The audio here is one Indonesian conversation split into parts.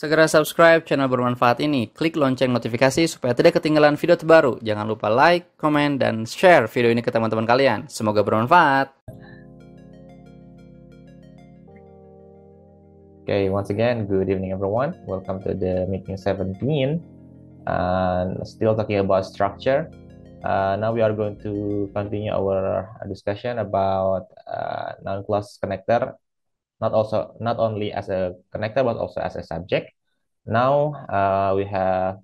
Segera subscribe channel bermanfaat ini. Klik lonceng notifikasi supaya tidak ketinggalan video terbaru. Jangan lupa like, komen, dan share video ini ke teman-teman kalian. Semoga bermanfaat. Okay, once again, good evening everyone. Welcome to the meeting 17. And still talking about structure. Uh, now we are going to continue our discussion about uh, non-class connector not also not only as a connector but also as a subject. Now uh, we have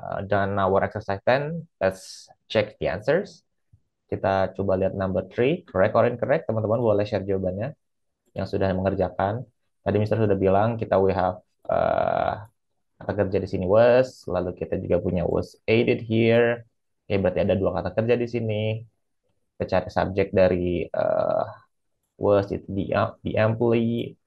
uh, done our exercise 10. Let's check the answers. Kita coba lihat number 3, correct or incorrect. Teman-teman boleh share jawabannya yang sudah mengerjakan. Tadi Mister sudah bilang kita we have uh, kata kerja di sini was, lalu kita juga punya was aided here. Oke, eh, berarti ada dua kata kerja di sini. Kita cari subjek dari uh, was it the, the employee.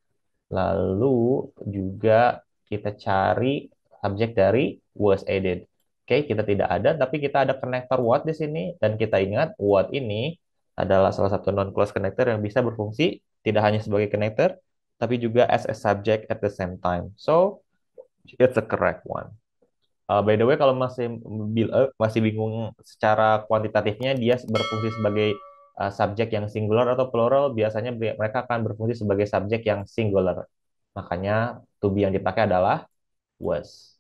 Lalu juga kita cari subjek dari was added. Oke, okay, kita tidak ada, tapi kita ada connector what di sini, dan kita ingat what ini adalah salah satu non close connector yang bisa berfungsi tidak hanya sebagai connector, tapi juga as a subject at the same time. So, it's a correct one. Uh, by the way, kalau masih eh, masih bingung secara kuantitatifnya, dia berfungsi sebagai Eh, subjek yang singular atau plural biasanya mereka akan berfungsi sebagai subjek yang singular. Makanya to be yang dipakai adalah was.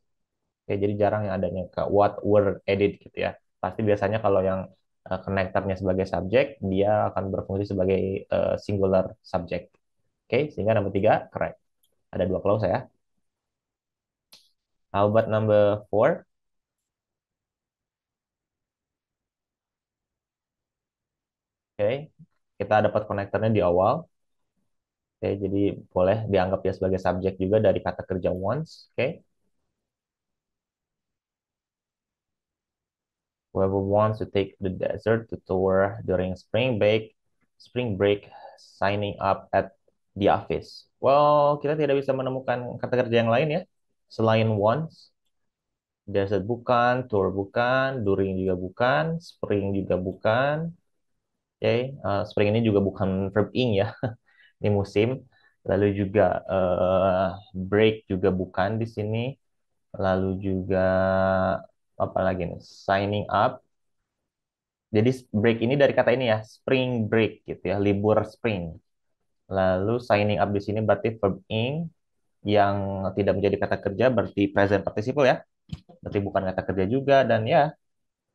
Oke, jadi jarang yang adanya ke what were edit gitu ya. Pasti biasanya kalau yang uh, connectornya sebagai subjek, dia akan berfungsi sebagai eh, singular subjek. Oke, sehingga nomor tiga correct. Ada dua clause ya. How about number four? kita dapat konektornya di awal. Oke, okay, jadi boleh dianggap ya sebagai subjek juga dari kata kerja once. Oke. Okay. Whoever wants to take the desert to tour during spring break, spring break, signing up at the office. Well, kita tidak bisa menemukan kata kerja yang lain ya, selain once. Desert bukan, tour bukan, during juga bukan, spring juga bukan, okay? uh, eh, spring ini juga bukan verb ing ya ini musim lalu juga uh, break juga bukan di sini lalu juga apa lagi nih signing up jadi break ini dari kata ini ya spring break gitu ya libur spring lalu signing up di sini berarti verb ing yang tidak menjadi kata kerja berarti present participle ya berarti bukan kata kerja juga dan ya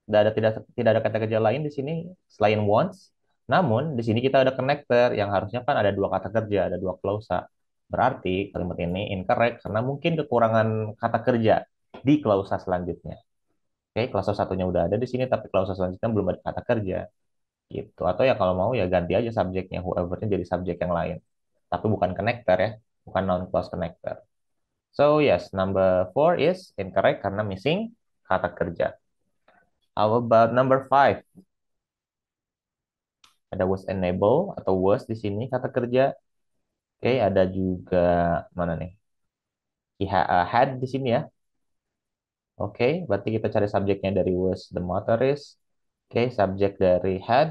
tidak ada tidak tidak ada kata kerja lain di sini selain wants namun, di sini kita ada connector yang harusnya kan ada dua kata kerja, ada dua klausa. Berarti kalimat ini incorrect karena mungkin kekurangan kata kerja di klausa selanjutnya. Oke, klausa satunya udah ada di sini, tapi klausa selanjutnya belum ada kata kerja. Gitu. Atau ya kalau mau ya ganti aja subjeknya, whoever-nya jadi subjek yang lain. Tapi bukan connector ya, bukan non-clause connector. So yes, number four is incorrect karena missing kata kerja. How about number five? Ada was enable atau was di sini kata kerja. Oke, hmm. ada juga mana nih? Iha, uh, eh, had di sini ya. Oke, berarti kita cari subjeknya dari was the motorist. Oke, subjek dari had.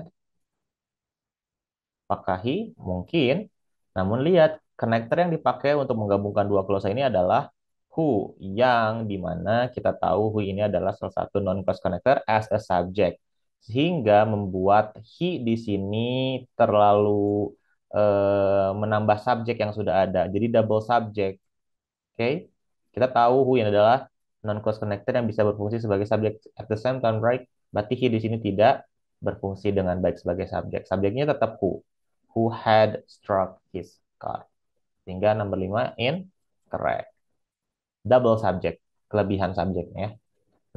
Pakahi mungkin. Namun lihat connector yang dipakai untuk menggabungkan dua klausa ini adalah who yang dimana kita tahu who ini adalah salah satu non clause connector as a subject sehingga membuat he di sini terlalu eh, menambah subjek yang sudah ada. Jadi double subject. Oke. Okay? Kita tahu who yang adalah non close connector yang bisa berfungsi sebagai subjek at the same time, right? Berarti he di sini tidak berfungsi dengan baik sebagai subjek. Subjeknya tetap who. Who had struck his car. Sehingga nomor 5 in correct. Double subject, kelebihan subjeknya.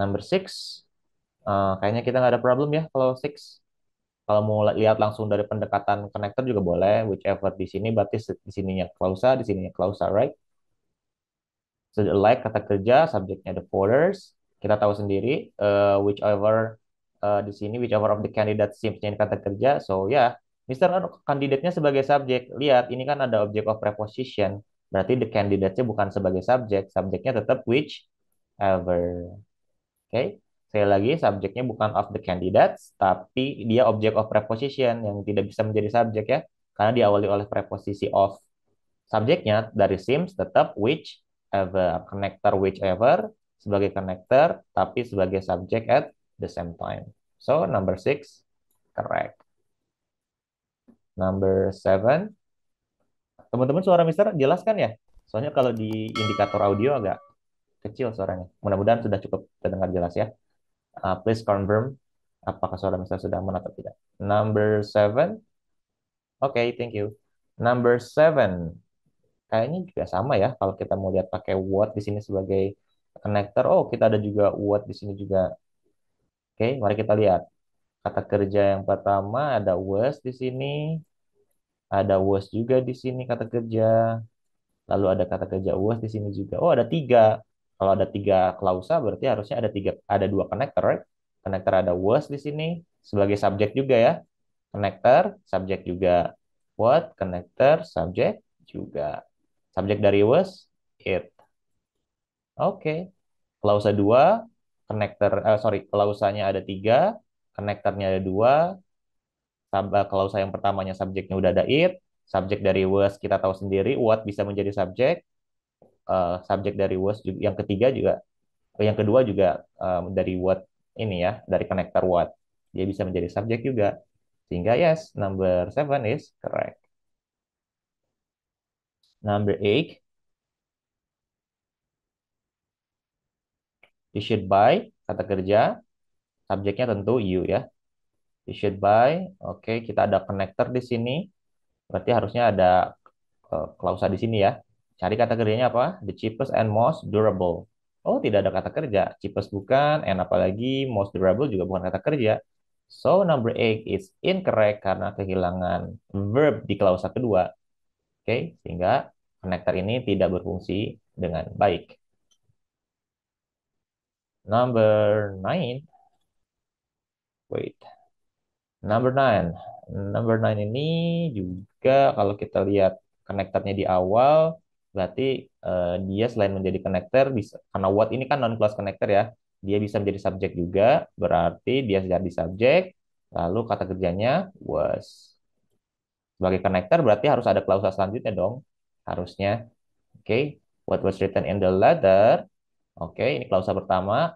Number 6 Eh, kayaknya kita nggak ada problem ya kalau six. Kalau mau lihat langsung dari pendekatan connector juga boleh, whichever di sini berarti di sininya clausa, di sininya clausa, right? So, like kata kerja, subjeknya the folders. Kita tahu sendiri uh, whichever uh, di sini whichever of the candidate seems ini kata kerja. So ya, yeah. Mister kan kandidatnya sebagai subjek. Lihat ini kan ada object of preposition. Berarti the candidate-nya bukan sebagai subjek, subjeknya tetap which ever Oke. Okay? Sekali lagi, subjeknya bukan of the candidates, tapi dia objek of preposition yang tidak bisa menjadi subjek ya, karena diawali oleh preposisi of. Subjeknya dari Sims tetap which ever, connector whichever sebagai connector, tapi sebagai subjek at the same time. So number six, correct. Number seven, teman-teman suara Mister jelaskan ya. Soalnya kalau di indikator audio agak kecil suaranya. Mudah-mudahan sudah cukup terdengar jelas ya uh, please confirm apakah saudara Mr. sudah aman atau tidak. Number seven, oke, okay, thank you. Number seven, kayaknya juga sama ya kalau kita mau lihat pakai word di sini sebagai connector. Oh, kita ada juga word di sini juga. Oke, okay, mari kita lihat. Kata kerja yang pertama ada was di sini, ada was juga di sini kata kerja. Lalu ada kata kerja was di sini juga. Oh, ada tiga. Kalau ada tiga klausa berarti harusnya ada tiga ada dua connector, right? Connector ada was di sini sebagai subjek juga ya. Connector, subjek juga. What, connector, subjek juga. Subjek dari was it. Oke. Okay. Klausa dua connector eh, sorry, klausanya ada tiga, connectornya ada dua. Eh, klausa yang pertamanya subjeknya udah ada it, subjek dari was kita tahu sendiri what bisa menjadi subjek uh, subjek dari WOS juga, yang ketiga juga yang kedua juga um, dari what ini ya, dari connector what, Dia bisa menjadi subjek juga. Sehingga yes, number seven is correct. Number eight, you should buy kata kerja subjeknya tentu you ya. You should buy, oke okay, kita ada connector di sini. Berarti harusnya ada uh, klausa di sini ya. Cari kata kerjanya apa? The cheapest and most durable. Oh, tidak ada kata kerja. Cheapest bukan, and apalagi most durable juga bukan kata kerja. So, number eight is incorrect karena kehilangan verb di klausa kedua. Oke, okay? sehingga connector ini tidak berfungsi dengan baik. Number nine, Wait. Number nine. Number nine ini juga kalau kita lihat konektornya di awal, berarti uh, dia selain menjadi connector bisa karena what ini kan non class connector ya dia bisa menjadi subjek juga berarti dia jadi subjek lalu kata kerjanya was sebagai connector berarti harus ada klausa selanjutnya dong harusnya oke okay. what was written in the letter oke okay, ini klausa pertama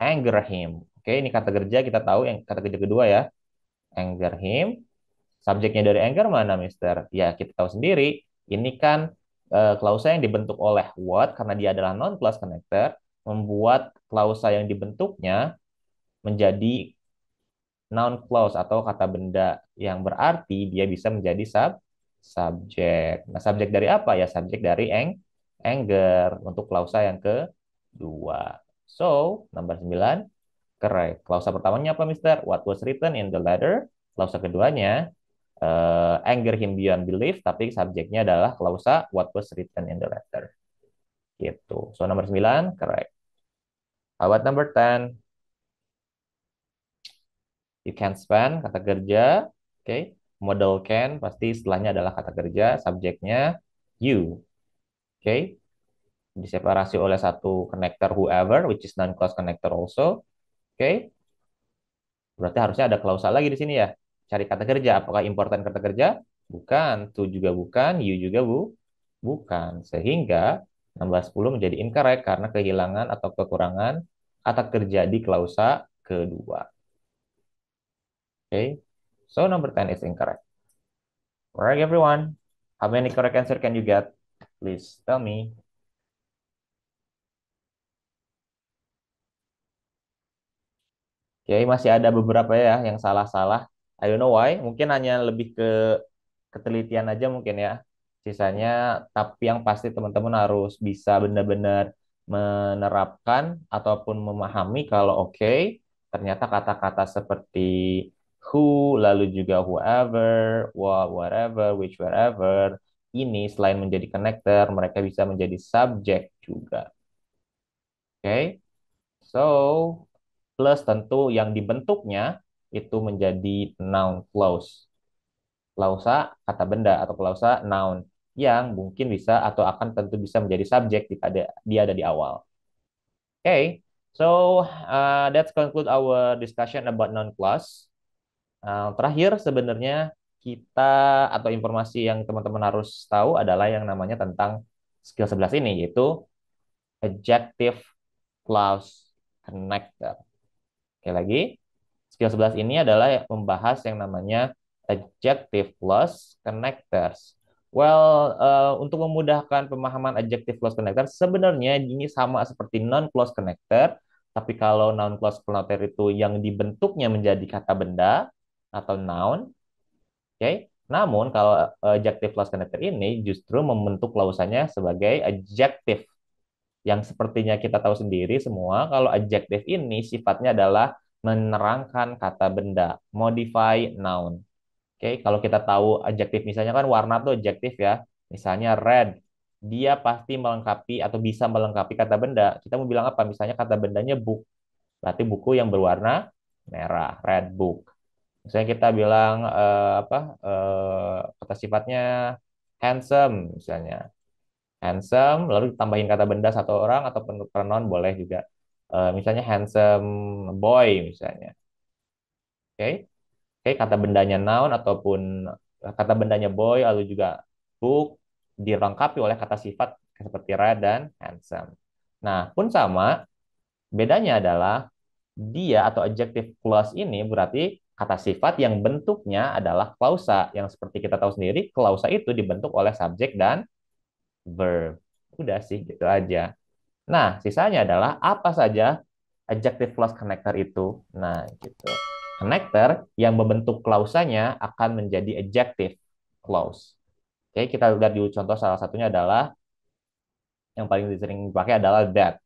anger him oke okay, ini kata kerja kita tahu yang kata kerja kedua ya anger him subjeknya dari anger mana mister ya kita tahu sendiri ini kan Eh, klausa yang dibentuk oleh what karena dia adalah non plus connector membuat klausa yang dibentuknya menjadi noun clause atau kata benda yang berarti dia bisa menjadi sub subjek. Nah, subjek dari apa ya? Subjek dari ang anger untuk klausa yang kedua. So, nomor 9 keren. Klausa pertamanya apa, Mister? What was written in the letter? Klausa keduanya uh, anger him beyond belief, tapi subjeknya adalah klausa what was written in the letter. Gitu. So nomor 9 correct. How about number 10? You can spend kata kerja, oke. Okay. Model can pasti setelahnya adalah kata kerja, subjeknya you. Oke. Okay. Diseparasi oleh satu connector whoever which is non clause connector also. Oke. Okay. Berarti harusnya ada klausa lagi di sini ya cari kata kerja. Apakah importan kata kerja? Bukan. To juga bukan. You juga bu? Bukan. Sehingga nambah 10 menjadi incorrect karena kehilangan atau kekurangan kata kerja di klausa kedua. Oke. Okay. So number 10 is incorrect. Alright everyone. How many correct answer can you get? Please tell me. Oke, okay, masih ada beberapa ya yang salah-salah. I don't know why, mungkin hanya lebih ke ketelitian aja mungkin ya. Sisanya tapi yang pasti teman-teman harus bisa benar-benar menerapkan ataupun memahami kalau oke, okay, ternyata kata-kata seperti who lalu juga whoever, what, whatever, which wherever ini selain menjadi connector, mereka bisa menjadi subjek juga. Oke. Okay? So, plus tentu yang dibentuknya itu menjadi noun clause. Klausa kata benda atau klausa noun yang mungkin bisa atau akan tentu bisa menjadi subjek jika ada, dia ada di awal. Oke, okay. so uh, that's conclude our discussion about noun clause. Uh, terakhir sebenarnya kita atau informasi yang teman-teman harus tahu adalah yang namanya tentang skill 11 ini yaitu adjective clause connector. Oke okay, lagi, Skill 11 ini adalah membahas yang namanya adjective plus connectors. Well, uh, untuk memudahkan pemahaman adjective plus connector, sebenarnya ini sama seperti non plus connector, tapi kalau noun plus connector itu yang dibentuknya menjadi kata benda atau noun, oke. Okay? Namun kalau eh, adjective plus connector ini justru membentuk lausannya sebagai adjective yang sepertinya kita tahu sendiri semua kalau adjective ini sifatnya adalah menerangkan kata benda, modify noun. Oke, okay? kalau kita tahu adjektif misalnya kan warna tuh adjektif ya. Misalnya red, dia pasti melengkapi atau bisa melengkapi kata benda. Kita mau bilang apa? Misalnya kata bendanya book. Berarti buku yang berwarna merah, red book. Misalnya kita bilang uh, apa? Eh, kata sifatnya handsome misalnya. Handsome lalu ditambahin kata benda satu orang ataupun pronoun boleh juga uh, misalnya handsome boy misalnya. Oke. Okay? Oke, okay, kata bendanya noun ataupun eh, kata bendanya boy lalu juga book dilengkapi oleh kata sifat seperti red dan handsome. Nah, pun sama bedanya adalah dia atau adjective clause ini berarti kata sifat yang bentuknya adalah klausa yang seperti kita tahu sendiri klausa itu dibentuk oleh subjek dan verb. Udah sih gitu aja. Nah, sisanya adalah apa saja adjective clause connector itu. Nah, gitu. Connector yang membentuk klausanya akan menjadi adjective clause. Oke, kita lihat dulu contoh salah satunya adalah yang paling sering dipakai adalah that.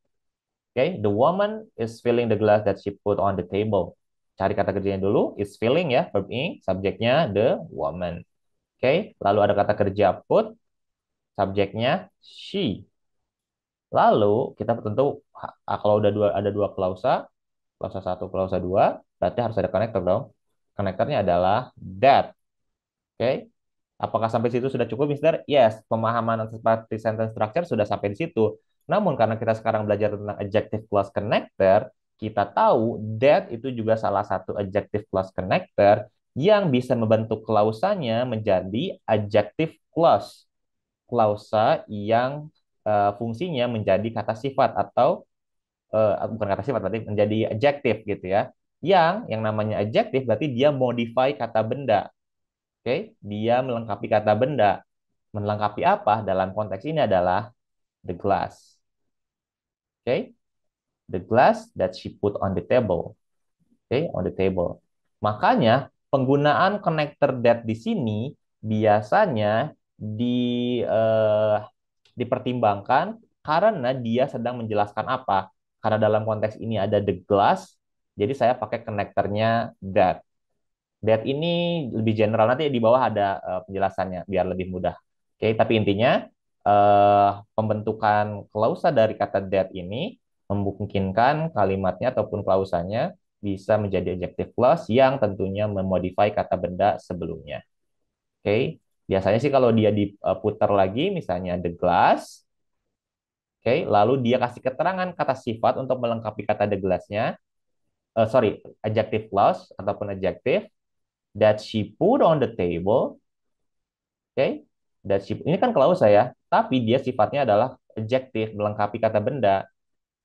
Oke, the woman is filling the glass that she put on the table. Cari kata kerjanya dulu, is filling ya, verb ing, subjeknya the woman. Oke, lalu ada kata kerja put, subjeknya she. Lalu kita tentu kalau udah dua ada dua klausa, klausa satu, klausa dua, berarti harus ada konektor dong. Konektornya adalah that. Oke. Okay? Apakah sampai situ sudah cukup, Mister? Yes, pemahaman seperti sentence structure sudah sampai di situ. Namun karena kita sekarang belajar tentang adjective plus connector, kita tahu that itu juga salah satu adjective plus connector yang bisa membentuk klausanya menjadi adjective plus Klausa yang uh, fungsinya menjadi kata sifat atau uh, bukan kata sifat berarti menjadi adjektif gitu ya. Yang yang namanya adjektif berarti dia modify kata benda. Oke, okay? dia melengkapi kata benda. Melengkapi apa dalam konteks ini adalah the glass. Oke. Okay? The glass that she put on the table. Oke, okay? on the table. Makanya penggunaan connector that di sini biasanya di uh, dipertimbangkan karena dia sedang menjelaskan apa. Karena dalam konteks ini ada the glass, jadi saya pakai konektornya that. That ini lebih general, nanti di bawah ada uh, penjelasannya biar lebih mudah. Oke, okay, tapi intinya uh, pembentukan klausa dari kata that ini memungkinkan kalimatnya ataupun klausanya bisa menjadi adjective clause yang tentunya memodify kata benda sebelumnya. Oke, okay. Biasanya sih kalau dia diputar lagi, misalnya the glass, oke, okay, lalu dia kasih keterangan kata sifat untuk melengkapi kata the glassnya, uh, sorry, adjective clause ataupun adjective that she put on the table, oke, okay, that she ini kan kalau saya, tapi dia sifatnya adalah adjective melengkapi kata benda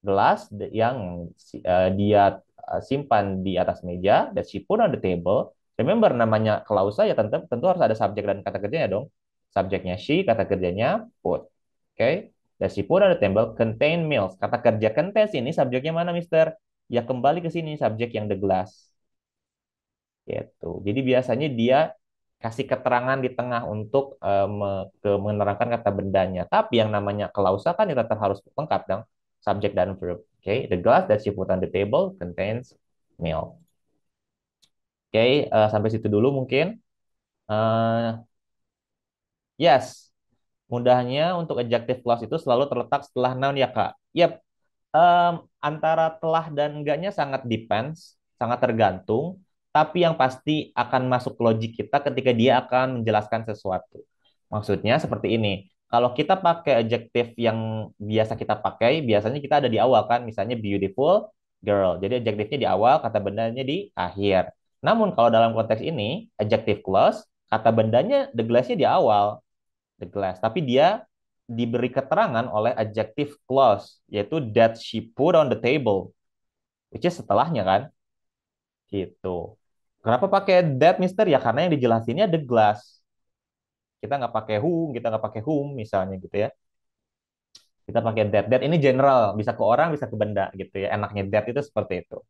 glass yang uh, dia eh, simpan di atas meja that she put on the table Remember namanya klausa ya tentu, tentu harus ada subjek dan kata kerjanya dong. Subjeknya she, kata kerjanya put. Oke. Okay? Dan si put ada tembel contain meals. Kata kerja contains ini subjeknya mana, Mister? Ya kembali ke sini subjek yang the glass. Gitu. Jadi biasanya dia kasih keterangan di tengah untuk um, ke menerangkan kata bendanya. Tapi yang namanya klausa kan ya tetap harus lengkap dong, subjek dan verb. Oke, okay? the glass that she put on the table contains meals. Oke, okay, uh, eh, sampai situ dulu mungkin. Uh, yes, mudahnya untuk adjective clause itu selalu terletak setelah noun ya kak. Yap, um, antara telah dan enggaknya sangat depends, sangat tergantung. Tapi yang pasti akan masuk logik kita ketika dia akan menjelaskan sesuatu. Maksudnya seperti ini. Kalau kita pakai adjective yang biasa kita pakai, biasanya kita ada di awal kan, misalnya beautiful girl. Jadi adjektifnya di awal, kata bendanya di akhir. Namun kalau dalam konteks ini, adjective clause, kata bendanya the glass-nya di awal, the glass, tapi dia diberi keterangan oleh adjective clause, yaitu that she put on the table, which is setelahnya kan. Gitu. Kenapa pakai that, mister? Ya karena yang dijelasinnya the glass. Kita nggak pakai who kita nggak pakai whom misalnya gitu ya. Kita pakai that. That ini general, bisa ke orang, bisa ke benda gitu ya. Enaknya that itu seperti itu.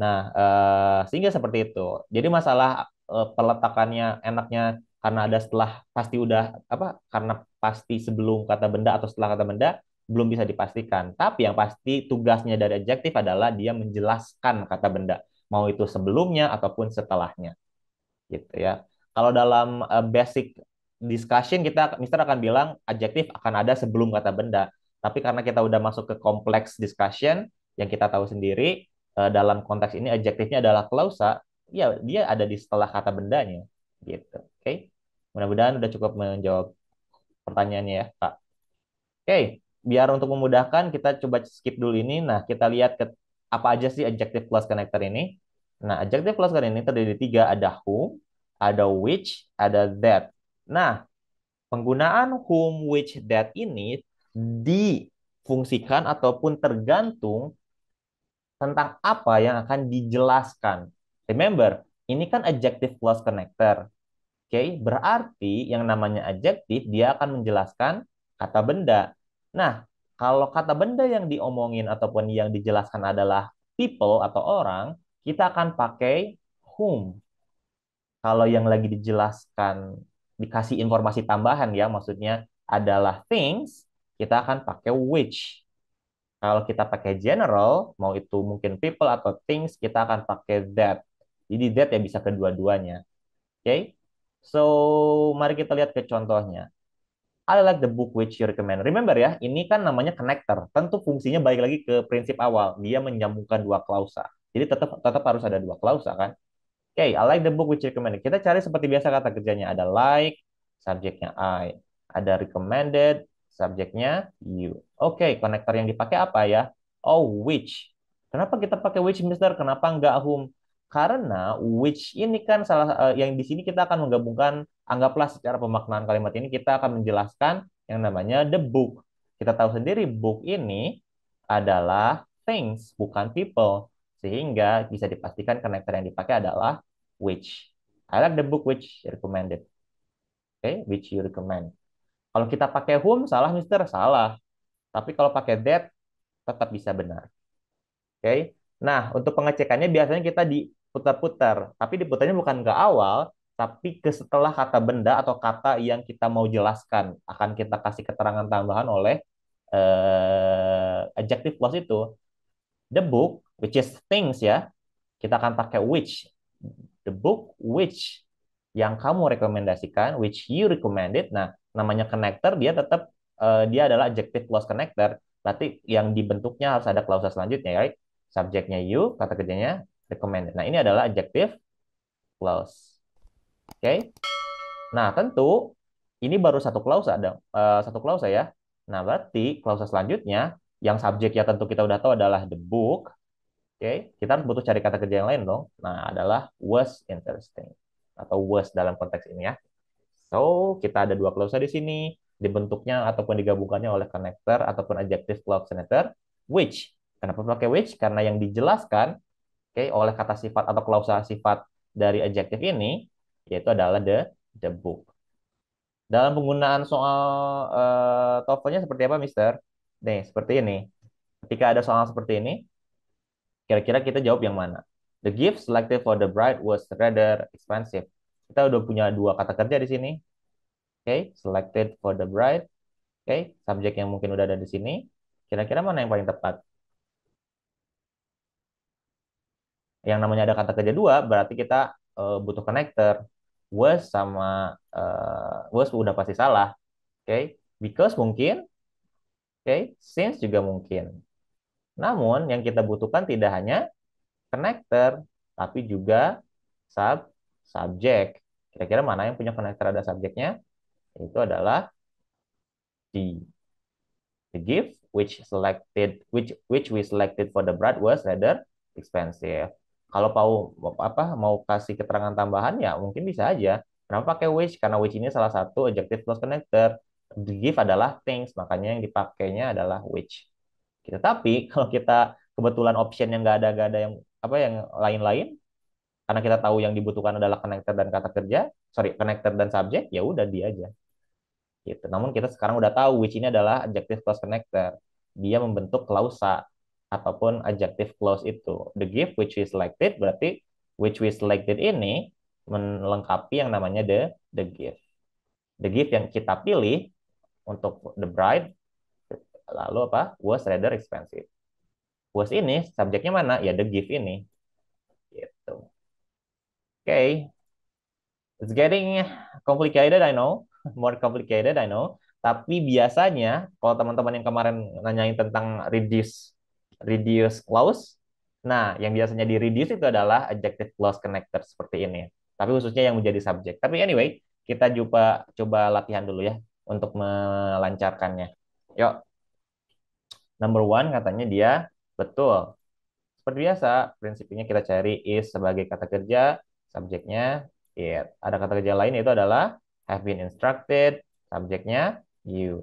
Nah, uh, sehingga seperti itu. Jadi masalah uh, peletakannya enaknya karena ada setelah pasti udah apa karena pasti sebelum kata benda atau setelah kata benda belum bisa dipastikan. Tapi yang pasti tugasnya dari adjektif adalah dia menjelaskan kata benda, mau itu sebelumnya ataupun setelahnya. Gitu ya. Kalau dalam uh, basic discussion kita Mister akan bilang adjektif akan ada sebelum kata benda. Tapi karena kita udah masuk ke kompleks discussion yang kita tahu sendiri, Eh, dalam konteks ini adjektifnya adalah klausa, ya dia ada di setelah kata bendanya gitu. Oke. Okay? Mudah-mudahan udah cukup menjawab pertanyaannya ya, Pak. Oke, okay. biar untuk memudahkan kita coba skip dulu ini. Nah, kita lihat ke apa aja sih adjective plus connector ini. Nah, adjective plus connector ini terdiri dari tiga, ada whom, ada which, ada that. Nah, penggunaan whom, which, that ini difungsikan ataupun tergantung tentang apa yang akan dijelaskan. Remember, ini kan adjective plus connector. Oke, okay? berarti yang namanya adjective dia akan menjelaskan kata benda. Nah, kalau kata benda yang diomongin ataupun yang dijelaskan adalah people atau orang, kita akan pakai whom. Kalau yang lagi dijelaskan dikasih informasi tambahan ya, maksudnya adalah things, kita akan pakai which. Kalau kita pakai general, mau itu mungkin people atau things, kita akan pakai that. Jadi that ya bisa kedua-duanya. Oke? Okay? So, mari kita lihat ke contohnya. I like the book which you recommend. Remember ya, ini kan namanya connector. Tentu fungsinya balik lagi ke prinsip awal. Dia menyambungkan dua klausa. Jadi tetap tetap harus ada dua klausa kan. Oke, okay, I like the book which you recommend. Kita cari seperti biasa kata kerjanya. Ada like, subjeknya I. Ada recommended, subjeknya you. Oke, okay, konektor yang dipakai apa ya? Oh, which. Kenapa kita pakai which, Mister? Kenapa nggak whom? Karena which ini kan salah eh, yang di sini kita akan menggabungkan anggaplah secara pemaknaan kalimat ini kita akan menjelaskan yang namanya the book. Kita tahu sendiri book ini adalah things, bukan people. Sehingga bisa dipastikan konektor yang dipakai adalah which. I like the book which recommended. Oke, okay, which you recommend. Kalau kita pakai whom, salah, Mister. Salah tapi kalau pakai that, tetap bisa benar. Oke. Okay? Nah, untuk pengecekannya biasanya kita diputar-putar. Tapi diputarnya bukan ke awal, tapi ke setelah kata benda atau kata yang kita mau jelaskan. Akan kita kasih keterangan tambahan oleh uh, adjective clause itu. The book, which is things ya, kita akan pakai which. The book which yang kamu rekomendasikan, which you recommended. Nah, namanya connector, dia tetap uh, dia adalah adjective clause connector, berarti yang dibentuknya harus ada klausa selanjutnya, right? Subjeknya you, kata kerjanya recommended. Nah, ini adalah adjective clause. Oke. Okay? Nah, tentu ini baru satu klausa ada uh, satu klausa ya. Nah, berarti klausa selanjutnya yang subjeknya tentu kita udah tahu adalah the book. Oke, okay? kita butuh cari kata kerja yang lain dong. Nah, adalah was interesting atau was dalam konteks ini ya. So, kita ada dua klausa di sini dibentuknya ataupun digabungkannya oleh connector ataupun adjective clause connector which kenapa pakai which karena yang dijelaskan oke okay, oleh kata sifat atau klausa sifat dari adjective ini yaitu adalah the the book dalam penggunaan soal uh, eh, TOEFL-nya seperti apa Mister nih seperti ini ketika ada soal seperti ini kira-kira kita jawab yang mana the gift selected for the bride was rather expensive kita udah punya dua kata kerja di sini okay, selected for the bride, okay, subjek yang mungkin udah ada di sini. Kira-kira mana yang paling tepat? Yang namanya ada kata kerja dua, berarti kita uh, butuh connector. Was sama uh, eh, was udah pasti salah, okay? Because mungkin, okay, since juga mungkin. Namun yang kita butuhkan tidak hanya connector, tapi juga sub subjek. Kira-kira mana yang punya connector ada subjeknya? itu adalah di The gift which selected which which we selected for the bread was rather expensive. Kalau mau apa mau kasih keterangan tambahan ya mungkin bisa aja. Kenapa pakai which? Karena which ini salah satu adjective plus connector. The gift adalah things, makanya yang dipakainya adalah which. Gitu. tapi kalau kita kebetulan option yang nggak ada nggak ada yang apa yang lain-lain, karena kita tahu yang dibutuhkan adalah connector dan kata kerja, sorry connector dan subjek, ya udah dia aja. Gitu. Namun kita sekarang udah tahu which ini adalah adjective clause connector. Dia membentuk klausa ataupun adjective clause itu. The gift which we selected berarti which we selected ini melengkapi yang namanya the the gift. The gift yang kita pilih untuk the bride lalu apa? was rather expensive. Was ini subjeknya mana? Ya the gift ini. Gitu. Oke. Okay. It's getting complicated I know more complicated, I know. Tapi biasanya kalau teman-teman yang kemarin nanyain tentang reduce reduce clause, nah yang biasanya di reduce itu adalah adjective clause connector seperti ini. Tapi khususnya yang menjadi subjek. Tapi anyway, kita coba coba latihan dulu ya untuk melancarkannya. Yuk. Number one katanya dia betul. Seperti biasa, prinsipnya kita cari is sebagai kata kerja, subjeknya it. Ada kata kerja lain itu adalah have been instructed, subjeknya you.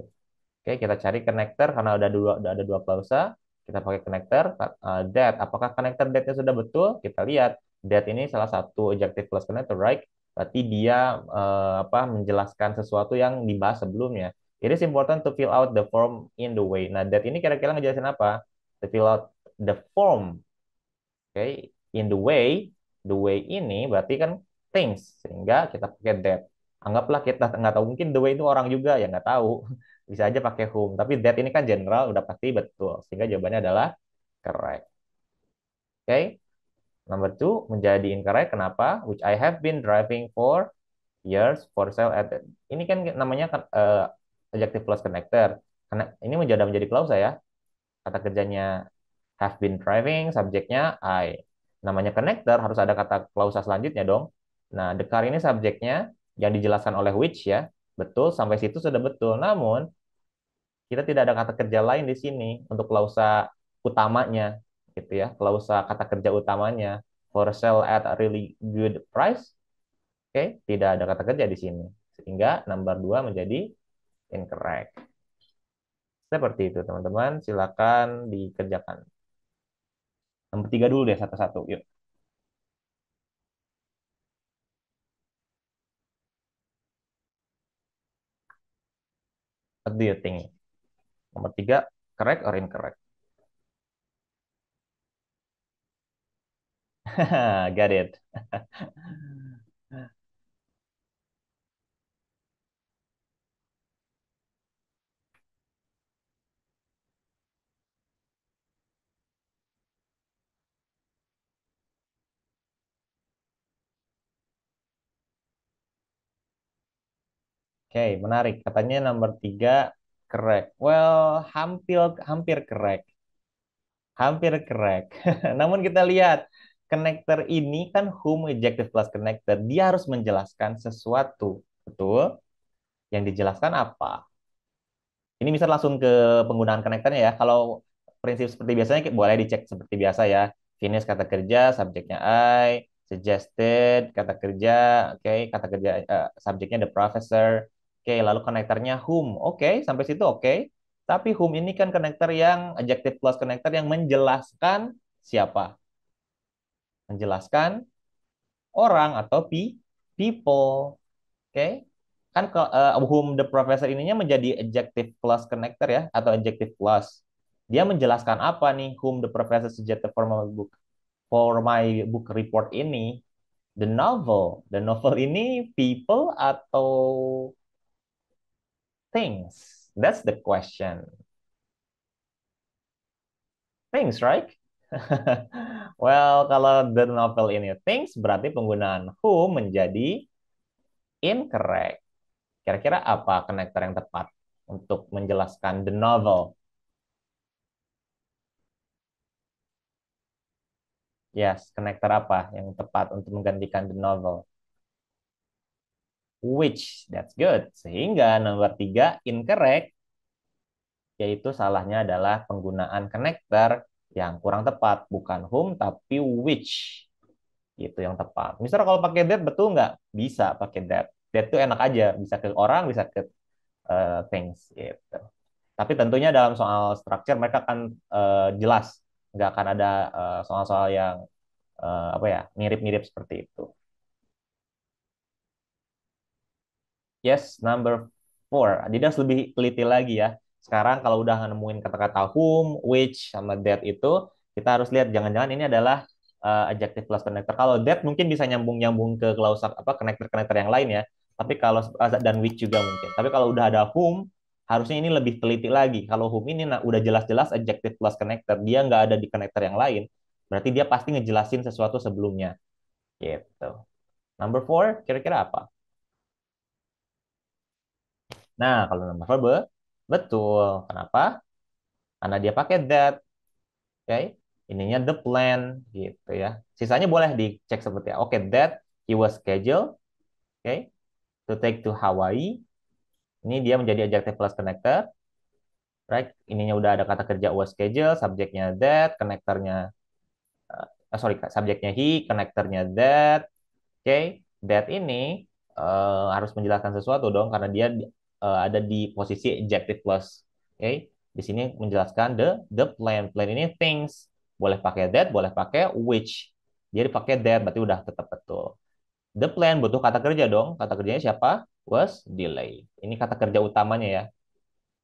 Oke, kita cari connector karena udah dua udah ada dua klausa, kita pakai connector uh, that. Apakah connector that sudah betul? Kita lihat that ini salah satu objective plus connector, right? Berarti dia uh, apa menjelaskan sesuatu yang dibahas sebelumnya. It is important to fill out the form in the way. Nah, that ini kira-kira ngejelasin apa? To fill out the form. Oke, okay? in the way, the way ini berarti kan things sehingga kita pakai that anggaplah kita nggak tahu mungkin the way itu orang juga ya nggak tahu bisa aja pakai whom tapi that ini kan general udah pasti betul sehingga jawabannya adalah correct oke okay? number two menjadi incorrect kenapa which I have been driving for years for sale at the... ini kan namanya uh, adjective plus connector karena ini menjadi menjadi clause ya kata kerjanya have been driving subjeknya I namanya connector harus ada kata clause selanjutnya dong nah the car ini subjeknya yang dijelaskan oleh Which ya. Betul, sampai situ sudah betul. Namun, kita tidak ada kata kerja lain di sini untuk klausa utamanya, gitu ya. Klausa kata kerja utamanya for sale at a really good price. Oke, tidak ada kata kerja di sini. Sehingga nomor dua menjadi incorrect. Seperti itu, teman-teman. Silakan dikerjakan. Nomor tiga dulu deh, satu-satu. Yuk. What do you think? Nomor tiga, correct or incorrect? Got it. okay, menarik. Katanya nomor tiga crack Well, hampir hampir crack Hampir crack Namun kita lihat connector ini kan home ejective plus connector. Dia harus menjelaskan sesuatu, betul? Yang dijelaskan apa? Ini bisa langsung ke penggunaan connectornya ya. Kalau prinsip seperti biasanya boleh dicek seperti biasa ya. Finish kata kerja, subjeknya I, suggested kata kerja, oke, okay, kata kerja uh, subjeknya the professor, Oke, lalu konektornya whom. Oke, sampai situ oke. Tapi whom ini kan konektor yang adjective plus konektor yang menjelaskan siapa? Menjelaskan orang atau people. Oke. Kan uh, eh, whom the professor ininya menjadi adjective plus konektor ya atau adjective plus Dia menjelaskan apa nih whom the professor suggested for my book for my book report ini the novel. The novel ini people atau things? That's the question. Things, right? well, kalau the novel ini things, berarti penggunaan who menjadi incorrect. Kira-kira apa connector yang tepat untuk menjelaskan the novel? Yes, connector apa yang tepat untuk menggantikan the novel? which that's good. Sehingga nomor tiga incorrect, yaitu salahnya adalah penggunaan connector yang kurang tepat, bukan whom tapi which. Itu yang tepat. Misalnya kalau pakai that betul nggak? Bisa pakai that. That itu enak aja, bisa ke orang, bisa ke uh, things gitu. Tapi tentunya dalam soal structure mereka akan uh, jelas, nggak akan ada eh, soal-soal uh, yang uh, apa ya mirip-mirip seperti itu. Yes, number four. Adidas lebih teliti lagi ya. Sekarang kalau udah nemuin kata-kata whom, which, sama that itu, kita harus lihat jangan-jangan ini adalah uh, adjective plus connector. Kalau that mungkin bisa nyambung-nyambung ke klausa apa connector-connector yang lain ya. Tapi kalau eh, dan which juga mungkin. Tapi kalau udah ada whom, harusnya ini lebih teliti lagi. Kalau whom ini nah, udah jelas-jelas adjective plus connector, dia nggak ada di connector yang lain, berarti dia pasti ngejelasin sesuatu sebelumnya. Gitu. Number four, kira-kira apa? Nah, kalau nomor verb, betul. Kenapa? Karena dia pakai that. Oke, okay? ininya the plan gitu ya. Sisanya boleh dicek seperti oke okay, that he was scheduled, oke, okay, to take to Hawaii. Ini dia menjadi adjective plus connector. Right, ininya udah ada kata kerja was scheduled, subjeknya that, connectornya uh, sorry, subjeknya he, connectornya that. Oke, okay? that ini uh, harus menjelaskan sesuatu dong karena dia uh, ada di posisi adjective plus. Oke, okay? di sini menjelaskan the the plan. Plan ini things boleh pakai that, boleh pakai which. Jadi pakai that berarti udah tetap betul. The plan butuh kata kerja dong. Kata kerjanya siapa? Was delay. Ini kata kerja utamanya ya.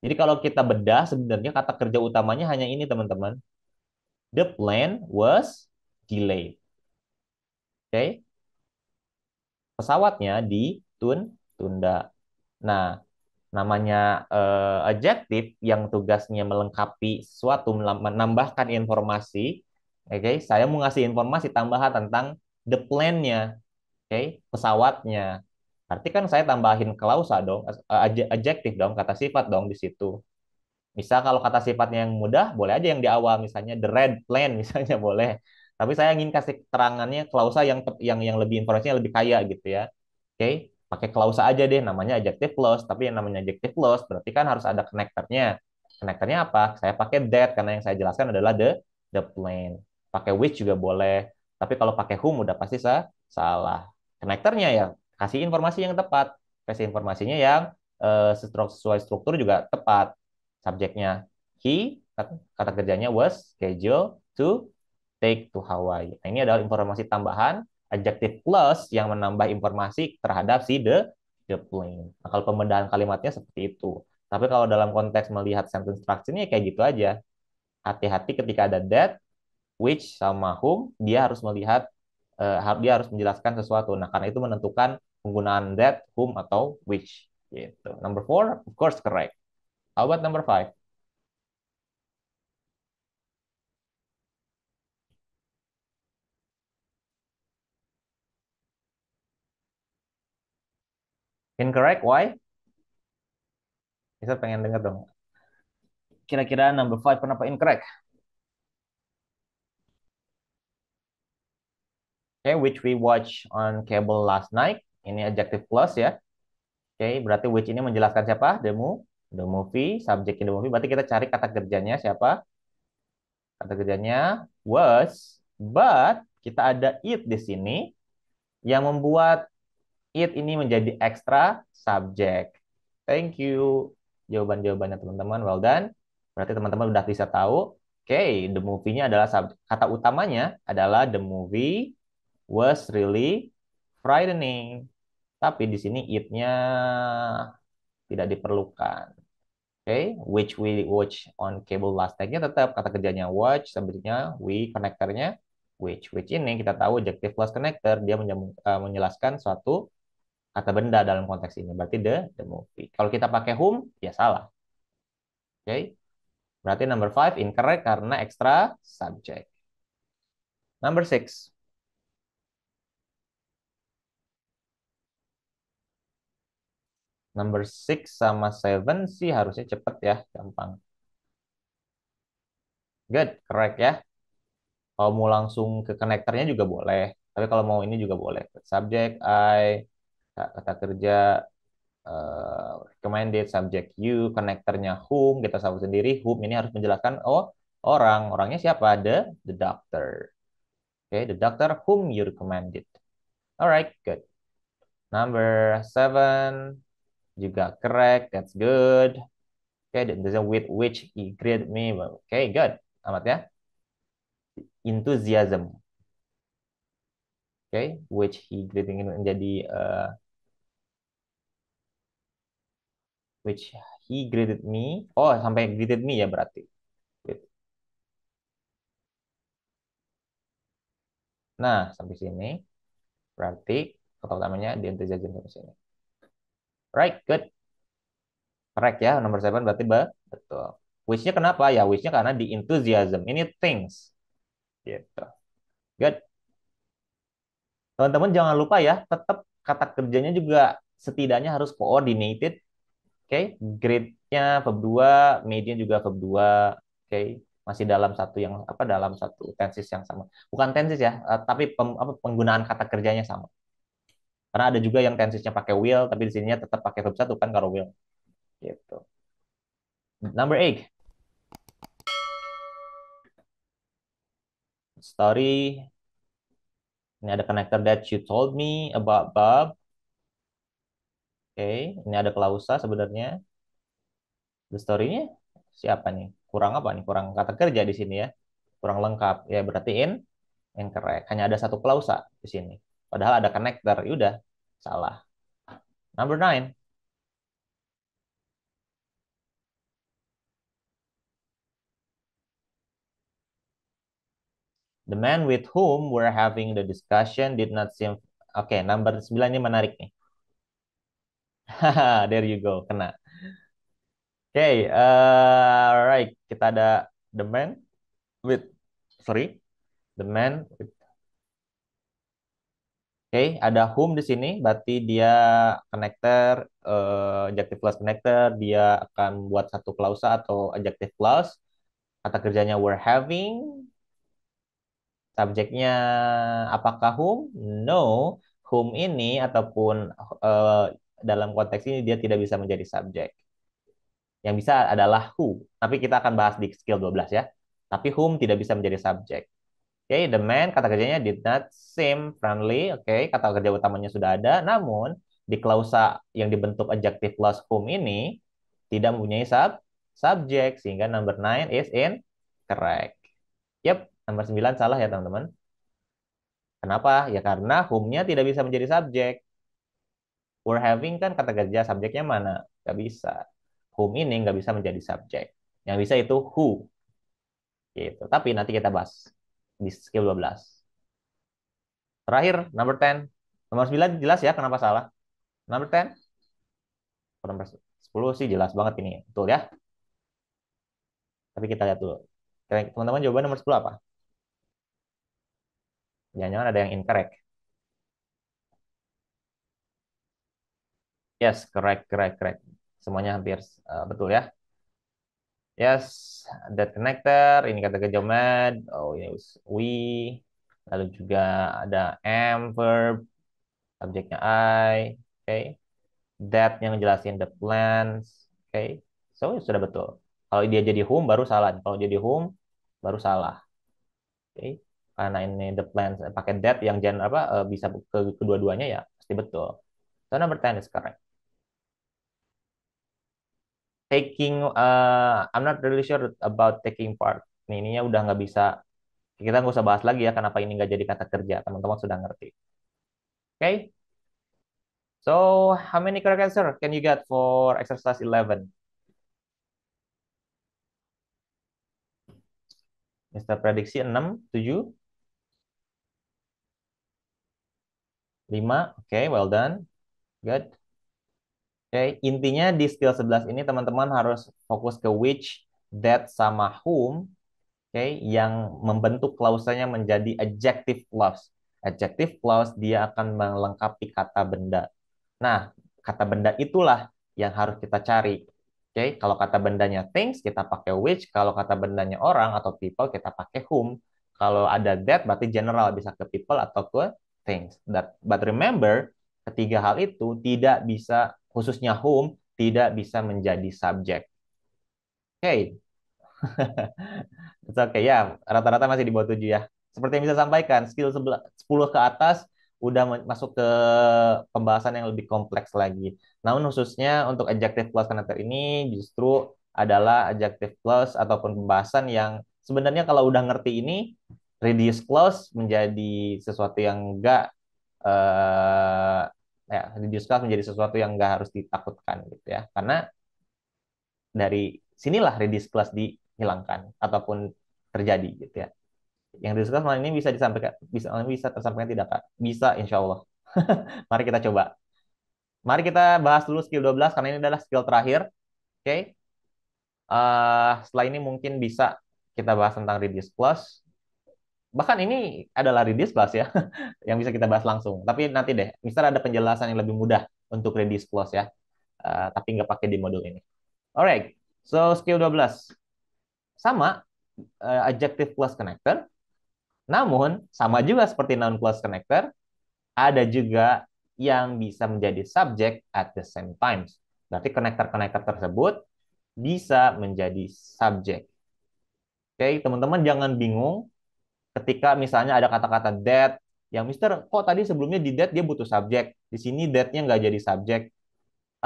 Jadi kalau kita bedah sebenarnya kata kerja utamanya hanya ini teman-teman. The plan was delayed. Oke. Okay? Pesawatnya tunda. Nah, namanya uh, adjektif yang tugasnya melengkapi sesuatu, menambahkan informasi. Oke, okay? saya mau ngasih informasi tambahan tentang the plane-nya, oke, okay? pesawatnya. Berarti kan saya tambahin klausa dong, eh, adjektif dong, kata sifat dong di situ. Misal kalau kata sifatnya yang mudah, boleh aja yang di awal, misalnya the red plan misalnya boleh. Tapi saya ingin kasih keterangannya klausa yang yang yang lebih informasinya lebih kaya gitu ya. Oke. Okay? pakai klausa aja deh namanya adjective clause tapi yang namanya adjective clause berarti kan harus ada connectornya connectornya apa saya pakai that karena yang saya jelaskan adalah the the plane pakai which juga boleh tapi kalau pakai whom udah pasti saya salah connectornya ya kasih informasi yang tepat kasih informasinya yang uh, sesuai struktur juga tepat subjeknya he kata kerjanya was schedule to take to Hawaii nah, ini adalah informasi tambahan adjective plus yang menambah informasi terhadap si the the plane. Nah, kalau pembedahan kalimatnya seperti itu. Tapi kalau dalam konteks melihat sentence structure-nya ya kayak gitu aja. Hati-hati ketika ada that, which sama whom, dia harus melihat uh, dia harus menjelaskan sesuatu. Nah, karena itu menentukan penggunaan that, whom atau which gitu. Number four, of course correct. How about number five? Incorrect, why? Bisa pengen dengar dong. Kira-kira number five kenapa incorrect? Okay, which we watch on cable last night. Ini adjective plus ya. Oke, okay, berarti which ini menjelaskan siapa? The, movie, the movie, subject in the movie. Berarti kita cari kata kerjanya siapa? Kata kerjanya was, but kita ada it di sini yang membuat it ini menjadi extra subject. Thank you jawaban-jawabannya teman-teman. Well done. Berarti teman-teman udah bisa tahu. Oke, okay, the movie-nya adalah kata utamanya adalah the movie was really frightening. Tapi di sini it-nya tidak diperlukan. Oke, okay? which we watch on cable last night nya tetap kata kerjanya watch, sebetulnya we connector-nya which. Which ini kita tahu adjective plus connector dia eh, menjelaskan suatu kata benda dalam konteks ini. Berarti the, the movie. Kalau kita pakai whom, ya salah. Oke. Okay? Berarti number five incorrect karena extra subject. Number six. Number six sama seven sih harusnya cepet ya, gampang. Good, correct ya. Kalau mau langsung ke konektornya juga boleh. Tapi kalau mau ini juga boleh. Subject, I, kata kerja uh, recommended subject you connectornya whom kita sambut sendiri whom ini harus menjelaskan oh orang orangnya siapa the the doctor oke okay, the doctor whom you recommended alright good number seven juga correct that's good oke okay, the with which he created me oke okay, good amat ya enthusiasm oke okay, which he greeting menjadi uh, eh, which he greeted me. Oh, sampai greeted me ya berarti. Nah, sampai sini. Berarti kata utamanya di enthusiasm sampai sini. Right, good. Correct ya, nomor 7 berarti be betul. Wish-nya kenapa? Ya, wish-nya karena di enthusiasm. Ini things. Gitu. Good. Teman-teman jangan lupa ya, tetap kata kerjanya juga setidaknya harus coordinated okay? grade-nya bab e 2, median juga bab e 2, oke. Okay? Masih dalam satu yang apa dalam satu tensis yang sama. Bukan tensis ya, eh, tapi pem, apa, penggunaan kata kerjanya sama. Karena ada juga yang tensisnya pakai will, tapi di sininya tetap pakai verb satu kan kalau will. Gitu. Number eight. Story. Ini ada connector that you told me about Bob okay. ini ada klausa sebenarnya. The story-nya siapa nih? Kurang apa nih? Kurang kata kerja di sini ya. Kurang lengkap. Ya berarti in incorrect. Hanya ada satu klausa di sini. Padahal ada connector. Yaudah, salah. Number nine. The man with whom we're having the discussion did not seem... Oke, okay, number 9 ini menarik nih. There you go, kena. Oke, okay, uh, right. Kita ada the man with, sorry, the man with. Oke, okay, ada whom di sini, berarti dia connector, uh, adjective clause connector, dia akan buat satu klausa atau adjective plus. Kata kerjanya we're having, subjeknya apakah whom? No, whom ini ataupun uh, dalam konteks ini dia tidak bisa menjadi subjek. Yang bisa adalah who, tapi kita akan bahas di skill 12 ya. Tapi whom tidak bisa menjadi subjek. Oke, okay, the man kata kerjanya did not seem friendly. Oke, okay, kata kerja utamanya sudah ada. Namun di klausa yang dibentuk adjective plus whom ini tidak mempunyai sub subjek sehingga number 9 is in correct. Yep, number 9 salah ya teman-teman. Kenapa? Ya karena whom-nya tidak bisa menjadi subjek. We're having kan kata kerja subjeknya mana? Gak bisa. Whom ini nggak bisa menjadi subjek. Yang bisa itu who. Gitu. Tapi nanti kita bahas di skill 12. Terakhir, number 10. Nomor 9 jelas ya kenapa salah. Number 10. Nomor 10 sih jelas banget ini. Betul ya. Tapi kita lihat dulu. Teman-teman jawaban nomor 10 apa? Jangan-jangan ada yang incorrect. Yes, correct, correct, correct. Semuanya hampir uh, betul ya. Yes, that connector, ini kata kerja mad, oh yes, we, lalu juga ada am, verb, subjeknya I, oke. Okay. That yang ngejelasin the plans, oke. Okay. So, sudah betul. Kalau dia jadi whom baru salah, kalau jadi whom baru salah. Oke. Okay. Karena ini the plans eh, pakai that yang gen apa eh, bisa ke kedua-duanya ya pasti betul. So number 10 is correct taking uh, I'm not really sure about taking part ini ininya udah nggak bisa kita nggak usah bahas lagi ya kenapa ini nggak jadi kata kerja teman-teman sudah ngerti oke okay? so how many correct answer can you get for exercise 11 Mister prediksi 6, 7, 5, oke, okay, well done, good. Oke, okay. intinya di skill 11 ini teman-teman harus fokus ke which, that, sama whom, oke, okay, yang membentuk klausanya menjadi adjective clause. Adjective clause dia akan melengkapi kata benda. Nah, kata benda itulah yang harus kita cari. Oke, okay, kalau kata bendanya things kita pakai which, kalau kata bendanya orang atau people kita pakai whom. Kalau ada that berarti general bisa ke people atau ke things. That, but remember, ketiga hal itu tidak bisa khususnya whom tidak bisa menjadi subjek. Oke. Okay. Oke okay. ya, rata-rata masih di bawah tujuh ya. Seperti yang bisa sampaikan, skill 10 ke atas udah masuk ke pembahasan yang lebih kompleks lagi. Namun khususnya untuk adjective plus connector ini justru adalah adjective plus ataupun pembahasan yang sebenarnya kalau udah ngerti ini radius clause menjadi sesuatu yang enggak uh, ya reduce cost menjadi sesuatu yang nggak harus ditakutkan gitu ya karena dari sinilah reduce cost dihilangkan ataupun terjadi gitu ya yang reduce cost malah ini bisa disampaikan bisa bisa tersampaikan tidak kak bisa insya Allah mari kita coba mari kita bahas dulu skill 12 karena ini adalah skill terakhir oke okay? uh, eh, setelah ini mungkin bisa kita bahas tentang reduce cost bahkan ini adalah Redis Plus ya, yang bisa kita bahas langsung. Tapi nanti deh, misal ada penjelasan yang lebih mudah untuk Redis Plus ya, uh, tapi nggak pakai di modul ini. Alright, so skill 12. Sama, uh, adjective plus connector. Namun, sama juga seperti noun plus connector, ada juga yang bisa menjadi subject at the same time. Berarti connector-connector tersebut bisa menjadi subject. Oke, teman-teman jangan bingung ketika misalnya ada kata-kata dead, yang Mister kok tadi sebelumnya di that dia butuh subjek di sini that-nya nggak jadi subjek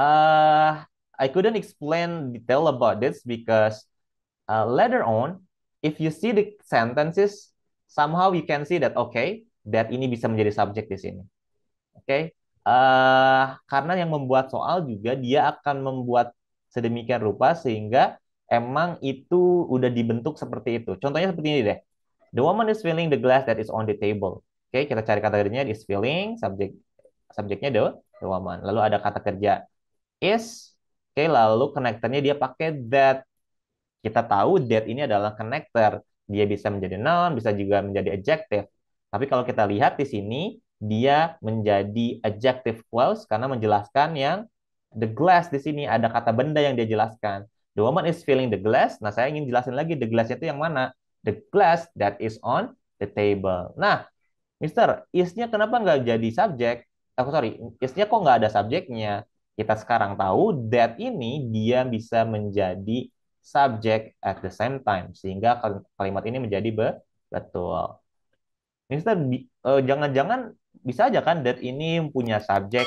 uh, I couldn't explain detail about this because uh, later on if you see the sentences somehow you can see that okay that ini bisa menjadi subjek di sini oke okay? uh, karena yang membuat soal juga dia akan membuat sedemikian rupa sehingga emang itu udah dibentuk seperti itu contohnya seperti ini deh The woman is filling the glass that is on the table. Oke, okay, kita cari kata kerjanya is filling, subjek subjeknya the, the woman. Lalu ada kata kerja is. Oke, okay, lalu konektornya dia pakai that. Kita tahu that ini adalah konektor. Dia bisa menjadi noun, bisa juga menjadi adjective. Tapi kalau kita lihat di sini, dia menjadi adjective clause karena menjelaskan yang the glass di sini ada kata benda yang dia jelaskan. The woman is filling the glass. Nah, saya ingin jelasin lagi the glass itu yang mana the glass that is on the table. Nah, Mister, is kenapa nggak jadi subjek? Aku oh, sorry, is kok nggak ada subjeknya? Kita sekarang tahu that ini dia bisa menjadi subjek at the same time, sehingga kalimat ini menjadi betul. Mister, eh, jangan-jangan bisa aja kan that ini punya subjek.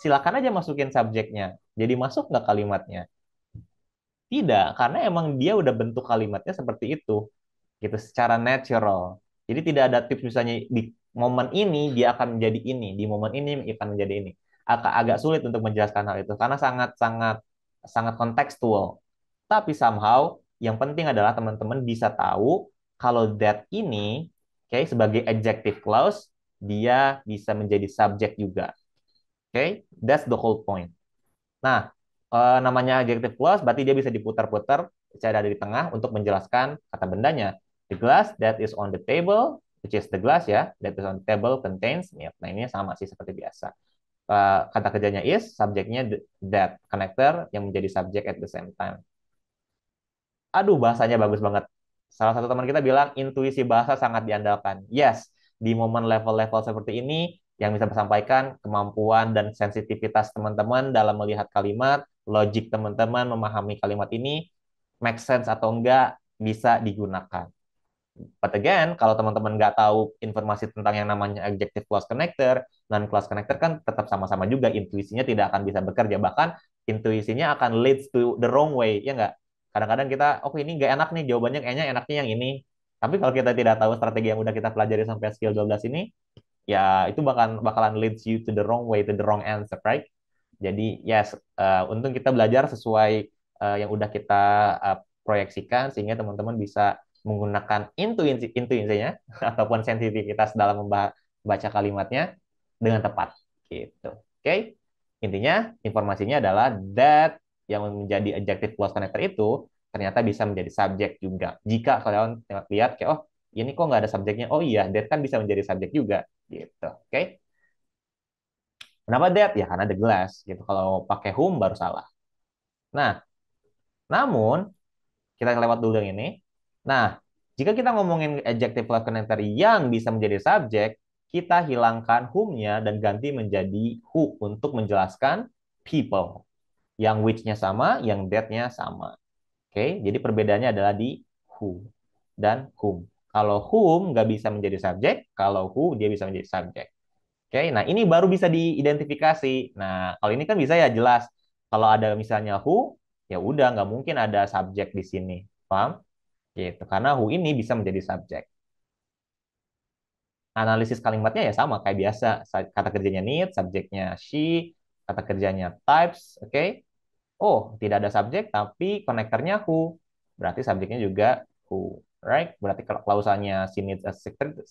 Silakan aja masukin subjeknya. Jadi masuk nggak kalimatnya? Tidak, karena emang dia udah bentuk kalimatnya seperti itu. Gitu secara natural. Jadi tidak ada tips misalnya di momen ini dia akan menjadi ini, di momen ini akan menjadi ini. Agak agak sulit untuk menjelaskan hal itu karena sangat sangat sangat kontekstual. Tapi somehow yang penting adalah teman-teman bisa tahu kalau that ini oke okay, sebagai adjective clause dia bisa menjadi subject juga. Oke, okay? that's the whole point. Nah, uh, namanya adjective plus, berarti dia bisa diputar-putar secara dari tengah untuk menjelaskan kata bendanya. The glass that is on the table, which is the glass ya, that is on the table contains milk. Nah ini sama sih seperti biasa. Uh, kata kerjanya is, subjeknya that, connector yang menjadi subjek at the same time. Aduh bahasanya bagus banget. Salah satu teman kita bilang intuisi bahasa sangat diandalkan. Yes, di momen level-level seperti ini yang bisa disampaikan kemampuan dan sensitivitas teman-teman dalam melihat kalimat logik teman-teman memahami kalimat ini make sense atau enggak bisa digunakan. But again, kalau teman-teman nggak tahu informasi tentang yang namanya adjective clause connector, non-clause connector kan tetap sama-sama juga intuisinya tidak akan bisa bekerja. Bahkan intuisinya akan leads to the wrong way, ya nggak? Kadang-kadang kita, oh ini nggak enak nih jawabannya, kayaknya enaknya yang ini. Tapi kalau kita tidak tahu strategi yang udah kita pelajari sampai skill 12 ini, ya itu bakalan bakalan leads you to the wrong way, to the wrong answer, right? Jadi ya yes, uh, untung kita belajar sesuai uh, yang udah kita uh, proyeksikan sehingga teman-teman bisa menggunakan intuisi intuisinya ataupun sensitivitas dalam membaca kalimatnya dengan tepat gitu. Oke. Okay? Intinya informasinya adalah that yang menjadi adjective clause connector itu ternyata bisa menjadi subjek juga. Jika kalian lihat kayak oh ini kok nggak ada subjeknya, oh iya that kan bisa menjadi subjek juga gitu. Oke. Okay? Kenapa that? Ya karena the glass gitu. Kalau pakai whom baru salah. Nah, namun kita lewat dulu yang ini. Nah, jika kita ngomongin adjective plus connector yang bisa menjadi subjek, kita hilangkan whom-nya dan ganti menjadi who untuk menjelaskan people. Yang which-nya sama, yang that-nya sama. Oke, jadi perbedaannya adalah di who dan whom. Kalau whom nggak bisa menjadi subjek, kalau who dia bisa menjadi subjek. Oke, nah ini baru bisa diidentifikasi. Nah, kalau ini kan bisa ya jelas. Kalau ada misalnya who, ya udah nggak mungkin ada subjek di sini. Paham? Gitu. Karena who ini bisa menjadi subjek. Analisis kalimatnya ya sama kayak biasa. Kata kerjanya need, subjeknya she, kata kerjanya types, oke? Okay? Oh, tidak ada subjek tapi konektornya who. Berarti subjeknya juga who, right? Berarti kalau klausanya she needs a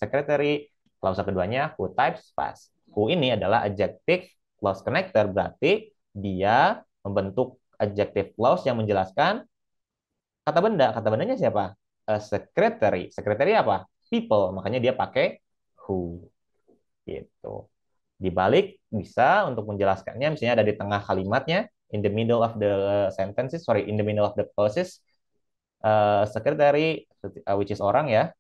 secretary, klausa keduanya who types pas ku ini adalah adjective clause connector, berarti dia membentuk adjective clause yang menjelaskan kata benda. Kata bendanya siapa? A eh, secretary. Secretary apa? People. Makanya dia pakai who. Gitu. Dibalik bisa untuk menjelaskannya, misalnya ada di tengah kalimatnya, in the middle of the eh, sentences, sorry, in the middle of the clauses, uh, eh, secretary, uh, which is orang ya,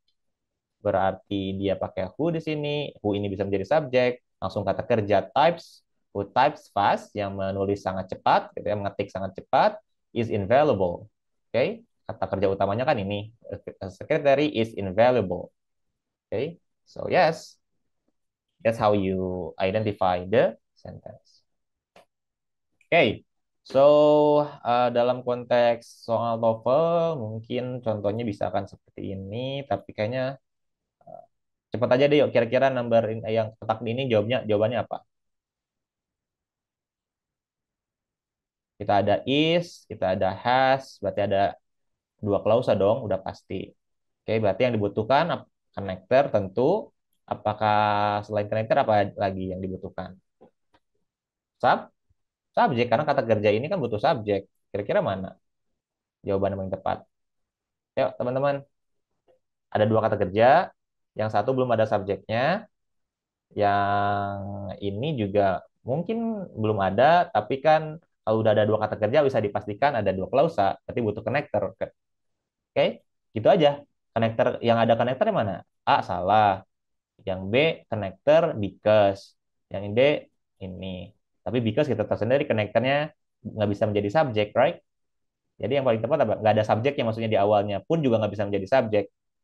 berarti dia pakai who di sini, who ini bisa menjadi subjek, langsung kata kerja types who types fast yang menulis sangat cepat gitu ya mengetik sangat cepat is invaluable oke okay? kata kerja utamanya kan ini secretary is invaluable oke okay? so yes that's how you identify the sentence oke okay. So, uh, dalam konteks soal TOEFL, mungkin contohnya bisa akan seperti ini, tapi kayaknya Cepat aja deh yuk kira-kira number eh, yang kotak ini jawabnya jawabannya apa? Kita ada is, kita ada has, berarti ada dua klausa dong, udah pasti. Oke, berarti yang dibutuhkan connector tentu apakah selain connector apa lagi yang dibutuhkan? Sub? Subjek karena kata kerja ini kan butuh subjek. Kira-kira mana? Jawaban yang tepat. Yuk, teman-teman. Ada dua kata kerja, yang satu belum ada subjeknya. Yang ini juga mungkin belum ada, tapi kan kalau udah ada dua kata kerja bisa dipastikan ada dua klausa, berarti butuh connector. Oke, okay? gitu aja. Connector yang ada connector mana? A salah. Yang B connector because. Yang D ini. Tapi because kita tahu sendiri connectornya nggak bisa menjadi subjek, right? Jadi yang paling tepat apa? Nggak ada subjek yang maksudnya di awalnya pun juga nggak bisa menjadi subjek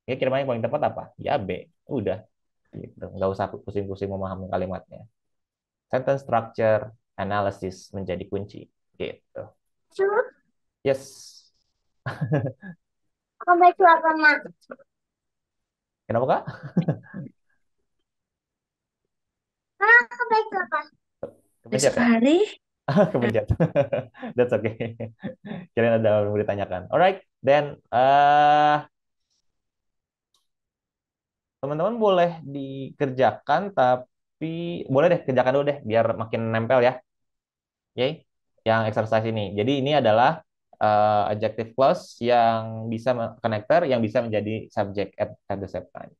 ya kira yang paling tepat apa ya B udah gitu nggak usah pusing-pusing memahami kalimatnya sentence structure analysis menjadi kunci gitu sure. yes sampai kelapa mah kenapa kak ah baik apa? kebenjat hari kebenjat that's okay kalian ada yang mau ditanyakan alright then uh, teman-teman boleh dikerjakan tapi boleh deh kerjakan dulu deh biar makin nempel ya. Oke, yang exercise ini. Jadi ini adalah uh, adjective clause yang bisa connector yang bisa menjadi subject at, at the same time.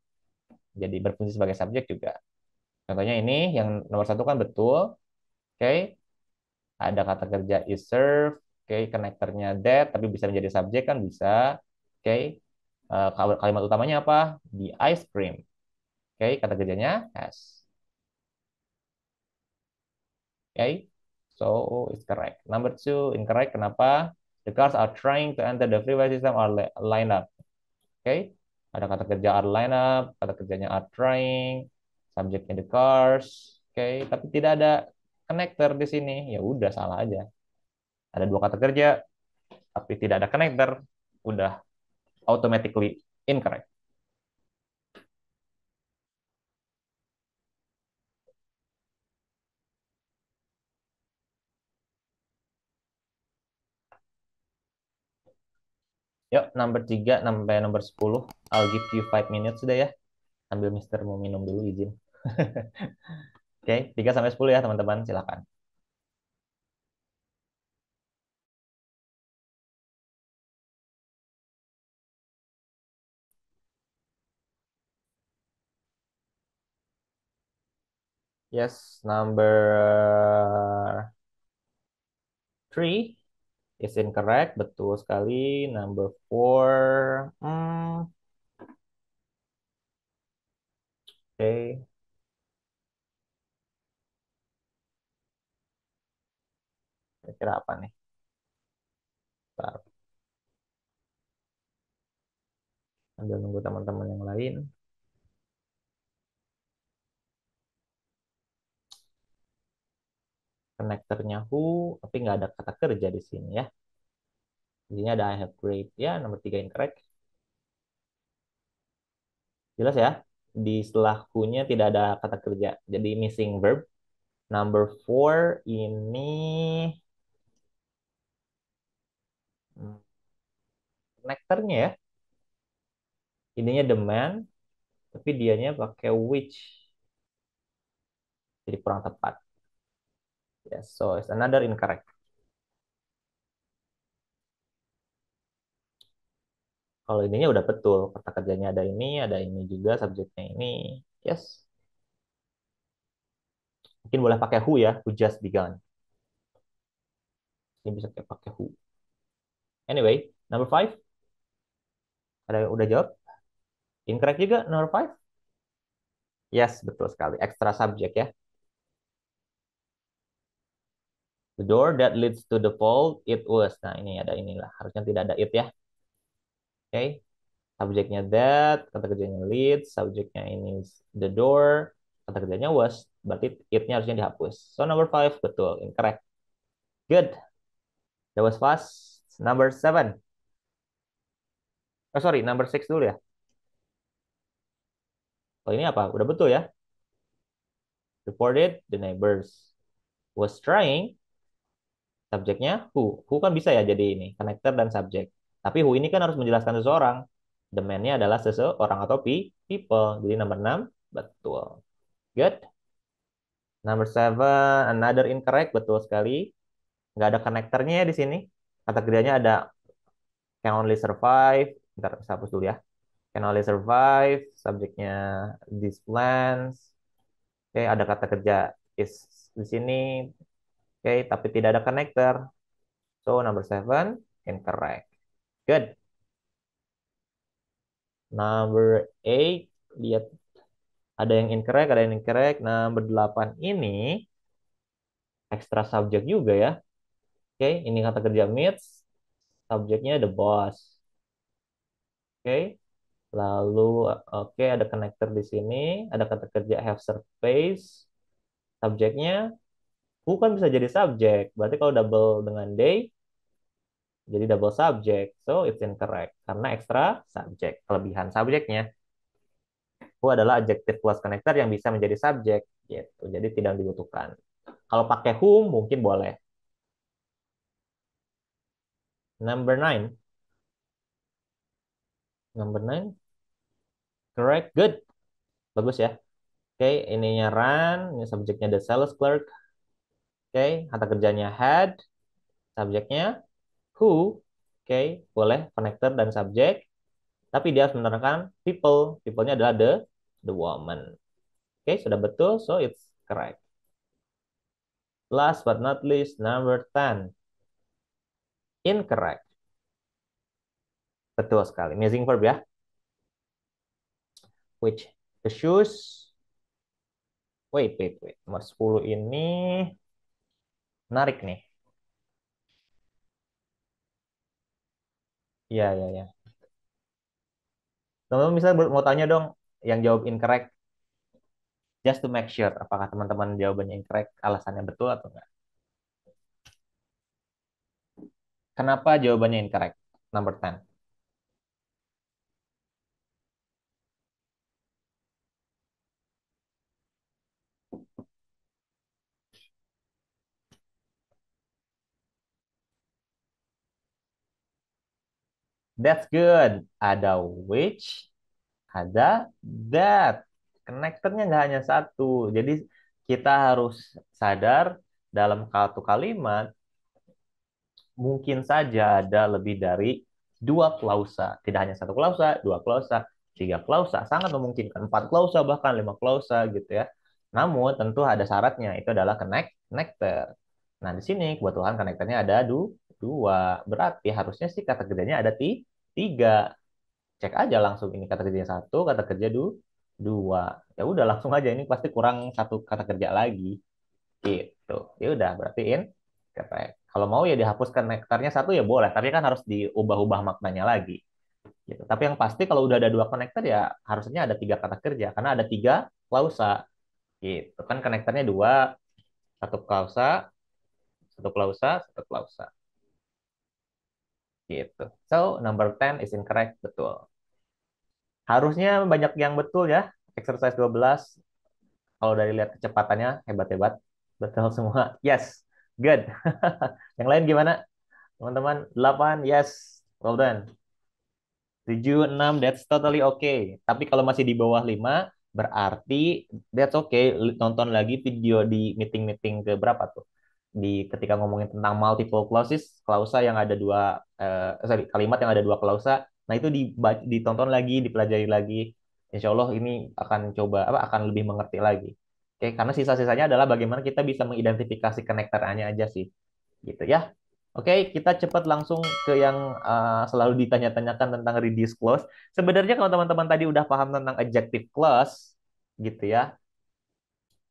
Jadi berfungsi sebagai subjek juga. Contohnya ini yang nomor satu kan betul. Oke. Okay. Ada kata kerja is serve. Oke, okay. connectornya that tapi bisa menjadi subjek kan bisa. Oke. Okay. Eh, kalimat utamanya apa? The ice cream. Oke, okay, kata kerjanya has. Oke, okay, so it's correct. Number two, incorrect. Kenapa? The cars are trying to enter the freeway system or line up. Oke, okay? ada kata kerja are line up, kata kerjanya are trying, subjeknya the cars. Oke, okay? tapi tidak ada connector di sini. Ya udah salah aja. Ada dua kata kerja, tapi tidak ada connector. Udah automatically incorrect. Yuk, nomor 3 sampai nomor sepuluh. I'll give you five minutes sudah ya. Ambil Mister mau minum dulu izin. Oke, tiga sampai sepuluh ya teman-teman, silakan. Yes, number uh, three is incorrect. Betul sekali. Number four. Hmm. Okay. Kira-kira apa nih? Bentar. Ambil nunggu teman-teman yang lain. connectornya who, tapi nggak ada kata kerja di sini ya. Di sini ada I have great, ya, nomor tiga incorrect. Jelas ya? Di setelah who-nya tidak ada kata kerja, jadi missing verb. Number four ini hmm, connectornya ya. Ininya demand, tapi dianya pakai which. Jadi kurang tepat. Yes, so it's another incorrect. Kalau ininya udah betul, kata kerjanya ada ini, ada ini juga, subjeknya ini. Yes. Mungkin boleh pakai who ya, who just begun. Ini bisa pakai who. Anyway, number five. Ada yang udah jawab? Incorrect juga, number five. Yes, betul sekali. Extra subject ya. The door that leads to the vault, it was. Nah, ini ada inilah. Harusnya tidak ada it ya. Oke. Okay. Subjeknya that, kata kerjanya leads, subjeknya ini the door, kata kerjanya was. Berarti it-nya harusnya dihapus. So, number five, betul. Incorrect. Good. That was fast. Number seven. Oh, sorry. Number six dulu ya. Oh, ini apa? Udah betul ya? Reported the neighbors was trying subjeknya who. Who kan bisa ya jadi ini, connector dan subjek. Tapi who ini kan harus menjelaskan seseorang. The man-nya adalah seseorang atau people. Jadi nomor 6, betul. Good. Number 7, another incorrect, betul sekali. Nggak ada connectornya ya di sini. Kata kerjanya ada can only survive. Ntar saya hapus dulu ya. Can only survive, subjeknya these plans. Oke, okay, ada kata kerja is di sini okay, tapi tidak ada connector. So number seven incorrect. Good. Number eight lihat ada yang incorrect, ada yang incorrect. Number delapan ini extra subject juga ya. Oke, okay, ini kata kerja meets, subjeknya the boss. Oke, okay, lalu oke okay, ada connector di sini, ada kata kerja have surface, subjeknya who kan bisa jadi subject. Berarti kalau double dengan they, jadi double subject. So it's incorrect karena extra subject, kelebihan subjeknya. Who adalah adjective plus connector yang bisa menjadi subjek, gitu. Jadi tidak dibutuhkan. Kalau pakai whom mungkin boleh. Number nine. Number nine. Correct. Good. Bagus ya. Oke, okay, ininya run. ini subjeknya the sales clerk, okay, kata kerjanya had, subjeknya who, oke, okay, boleh connector dan subjek, tapi dia harus menerangkan people, people-nya adalah the the woman. Oke, okay, sudah betul, so it's correct. Last but not least, number 10. Incorrect. Betul sekali, amazing verb ya. Which the shoes Wait, wait, wait. Nomor 10 ini Menarik nih. Iya, iya, iya. Teman-teman misalnya mau tanya dong yang jawab incorrect, just to make sure apakah teman-teman jawabannya incorrect, alasannya betul atau enggak. Kenapa jawabannya incorrect? Number 10. That's good. Ada which, ada that. Connectornya nggak hanya satu. Jadi kita harus sadar dalam satu kalimat mungkin saja ada lebih dari dua klausa. Tidak hanya satu klausa, dua klausa, tiga klausa. Sangat memungkinkan empat klausa, bahkan lima klausa gitu ya. Namun tentu ada syaratnya, itu adalah connect, connector. Nah, di sini kebetulan konektornya ada du, dua. Berarti harusnya sih kata kerjanya ada tiga. Cek aja langsung ini kata kerjanya satu, kata kerja du dua. Ya udah langsung aja ini pasti kurang satu kata kerja lagi. Gitu. Ya udah berarti berartiin correct. kalau mau ya dihapuskan konektornya satu ya boleh, tapi kan harus diubah-ubah maknanya lagi. Gitu. Tapi yang pasti kalau udah ada dua konektor ya harusnya ada tiga kata kerja karena ada tiga klausa. Gitu. Kan konektornya dua, satu klausa, satu klausa, satu klausa. Gitu. So, number 10 is incorrect, betul. Harusnya banyak yang betul ya. Exercise 12, kalau dari lihat kecepatannya, hebat-hebat. Betul semua. Yes, good. yang lain gimana? Teman-teman, 8, yes. Well done. 7, 6, that's totally okay. Tapi kalau masih di bawah 5, berarti that's okay. tonton lagi video di meeting-meeting ke berapa tuh? di ketika ngomongin tentang multiple clauses, klausa yang ada dua eh, sorry, kalimat yang ada dua klausa. Nah, itu ditonton lagi, dipelajari lagi. Insya Allah ini akan coba apa akan lebih mengerti lagi. Oke, karena sisa-sisanya adalah bagaimana kita bisa mengidentifikasi konektornya aja sih. Gitu ya. Oke, kita cepat langsung ke yang uh, selalu ditanya-tanyakan tentang reduce clause. Sebenarnya kalau teman-teman tadi udah paham tentang adjective clause gitu ya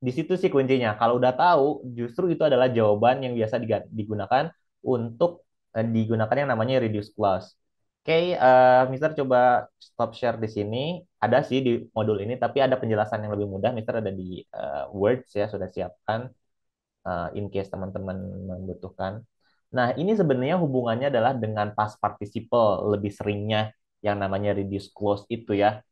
di situ sih kuncinya. Kalau udah tahu, justru itu adalah jawaban yang biasa digunakan untuk eh, digunakan yang namanya reduce clause. Oke, okay, uh, eh, Mister coba stop share di sini. Ada sih di modul ini, tapi ada penjelasan yang lebih mudah. Mister ada di uh, Words ya, sudah siapkan uh, in case teman-teman membutuhkan. Nah, ini sebenarnya hubungannya adalah dengan past participle lebih seringnya yang namanya reduce clause itu ya.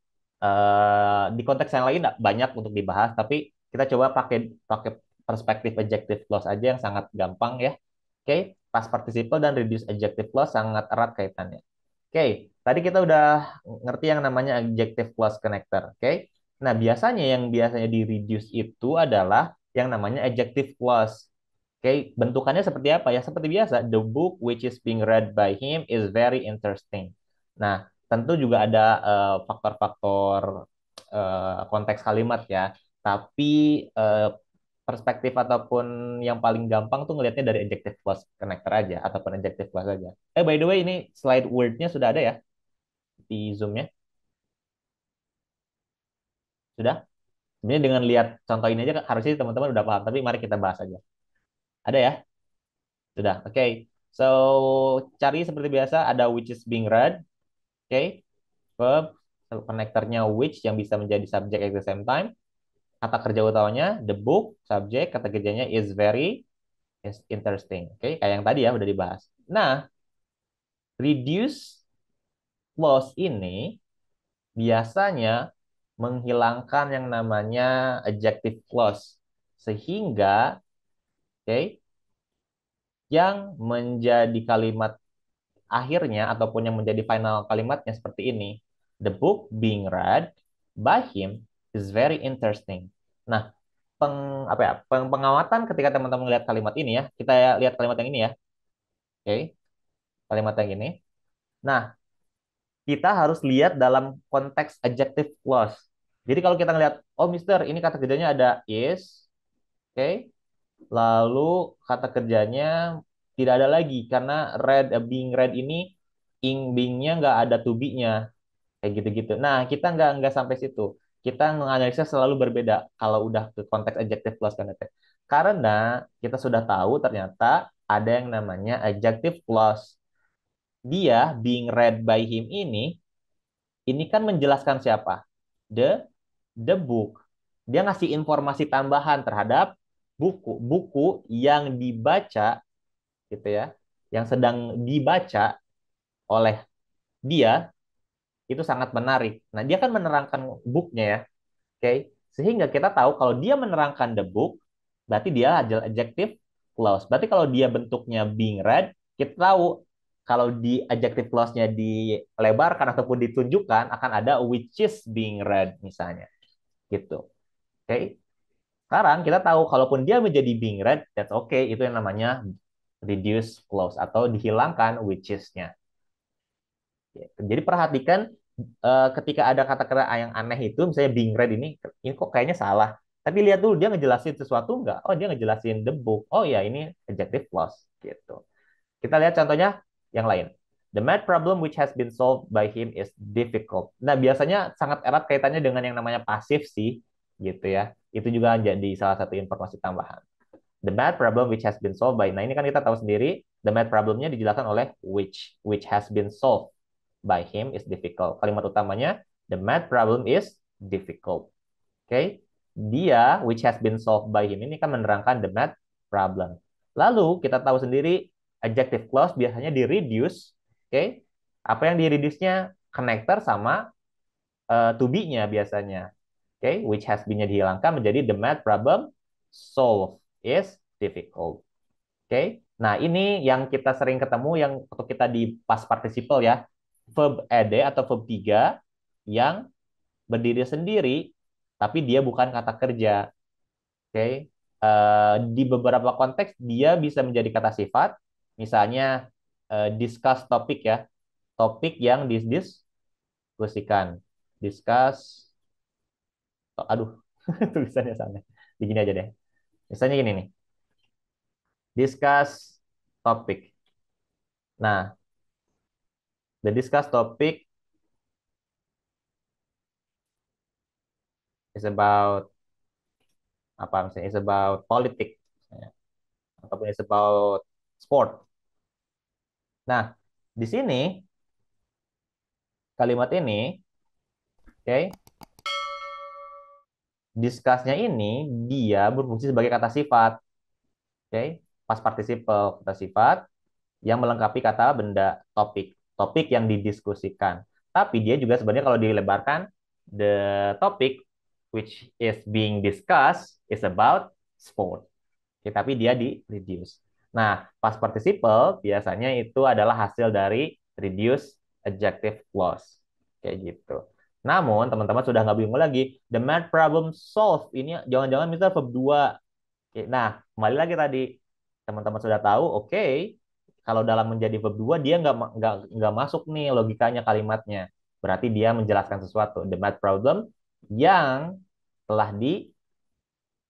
Uh, di konteks yang lain banyak untuk dibahas, tapi kita coba pakai pakai perspektif adjective clause aja yang sangat gampang ya. Oke, okay? past participle dan reduce adjective clause sangat erat kaitannya. Oke, okay. tadi kita udah ngerti yang namanya adjective clause connector, oke? Okay? Nah, biasanya yang biasanya di reduce itu adalah yang namanya adjective clause. Oke, okay, bentukannya seperti apa ya? Seperti biasa, the book which is being read by him is very interesting. Nah, tentu juga ada eh, faktor-faktor uh, uh, konteks kalimat ya. Tapi uh, perspektif ataupun yang paling gampang tuh ngelihatnya dari adjective plus connector aja ataupun adjective plus aja. Eh by the way ini slide wordnya sudah ada ya di Zoom-nya? Sudah? Sebenarnya dengan lihat contoh ini aja harusnya teman-teman udah paham, tapi mari kita bahas aja. Ada ya? Sudah. Oke. Okay. So, cari seperti biasa ada which is being read. Oke. Okay. Verb connectornya which yang bisa menjadi subject at the same time kata kerja utamanya the book, subject kata kerjanya is very is interesting. Oke, okay? kayak yang tadi ya udah dibahas. Nah, reduce clause ini biasanya menghilangkan yang namanya adjective clause sehingga oke okay, yang menjadi kalimat akhirnya ataupun yang menjadi final kalimatnya seperti ini the book being read by him is very interesting. Nah, peng apa ya? Peng, pengawatan ketika teman-teman lihat kalimat ini ya, kita lihat kalimat yang ini ya. Oke. Okay. Kalimat yang ini. Nah, kita harus lihat dalam konteks adjective clause. Jadi kalau kita ngelihat, oh mister, ini kata kerjanya ada is, oke, okay. lalu kata kerjanya tidak ada lagi karena red eh, being red ini ing beingnya nggak ada to be-nya kayak gitu-gitu. Nah kita nggak nggak sampai situ kita menganalisa selalu berbeda kalau udah ke konteks adjektif plus kan karena kita sudah tahu ternyata ada yang namanya adjective clause. Dia being read by him ini, ini kan menjelaskan siapa? The the book. Dia ngasih informasi tambahan terhadap buku buku yang dibaca gitu ya, yang sedang dibaca oleh dia itu sangat menarik. Nah, dia kan menerangkan booknya ya. Oke. Okay? Sehingga kita tahu kalau dia menerangkan the book, berarti dia adalah adjective clause. Berarti kalau dia bentuknya being read, kita tahu kalau di adjective clause-nya dilebarkan ataupun ditunjukkan akan ada which is being read misalnya. Gitu. Oke. Okay? Sekarang kita tahu kalaupun dia menjadi being read, that's okay, itu yang namanya reduce clause atau dihilangkan which is-nya. Jadi perhatikan eh, ketika ada kata kata yang aneh itu, misalnya being read ini, ini kok kayaknya salah. Tapi lihat dulu dia ngejelasin sesuatu nggak? Oh dia ngejelasin the book. Oh ya ini adjective plus gitu. Kita lihat contohnya yang lain. The math problem which has been solved by him is difficult. Nah biasanya sangat erat kaitannya dengan yang namanya pasif sih gitu ya. Itu juga jadi salah satu informasi tambahan. The math problem which has been solved by. Nah ini kan kita tahu sendiri the math problemnya dijelaskan oleh which which has been solved by him is difficult. Kalimat utamanya, the math problem is difficult. Oke, okay? dia which has been solved by him ini kan menerangkan the math problem. Lalu kita tahu sendiri adjective clause biasanya di reduce, oke? Okay? Apa yang di reduce-nya connector sama uh, to be-nya biasanya. Oke, okay? which has been-nya dihilangkan menjadi the math problem solve is difficult. Oke. Okay? Nah, ini yang kita sering ketemu yang waktu kita di past participle ya verb ed atau verb 3 yang berdiri sendiri tapi dia bukan kata kerja. Oke. Okay? Uh, eh, di beberapa konteks dia bisa menjadi kata sifat, misalnya uh, discuss topik ya. Topik yang didiskusikan. Discuss oh, aduh, tulisannya sana. Begini aja deh. Misalnya gini nih. Discuss topik. Nah, They discuss topic is about apa misalnya is about politik ya. ataupun is about sport. Nah, di sini kalimat ini oke okay, discussnya ini dia berfungsi sebagai kata sifat. Oke, okay? pas participle kata sifat yang melengkapi kata benda topik topik yang didiskusikan. Tapi dia juga sebenarnya kalau dilebarkan, the topic which is being discussed is about sport. Okay, tapi dia di reduce. Nah, past participle biasanya itu adalah hasil dari reduce adjective clause. Kayak gitu. Namun, teman-teman sudah nggak bingung lagi. The math problem solved. Ini jangan-jangan misalnya verb 2. nah, kembali lagi tadi. Teman-teman sudah tahu, oke, okay, kalau dalam menjadi verb 2 dia nggak nggak nggak masuk nih logikanya kalimatnya. Berarti dia menjelaskan sesuatu. The math problem yang telah di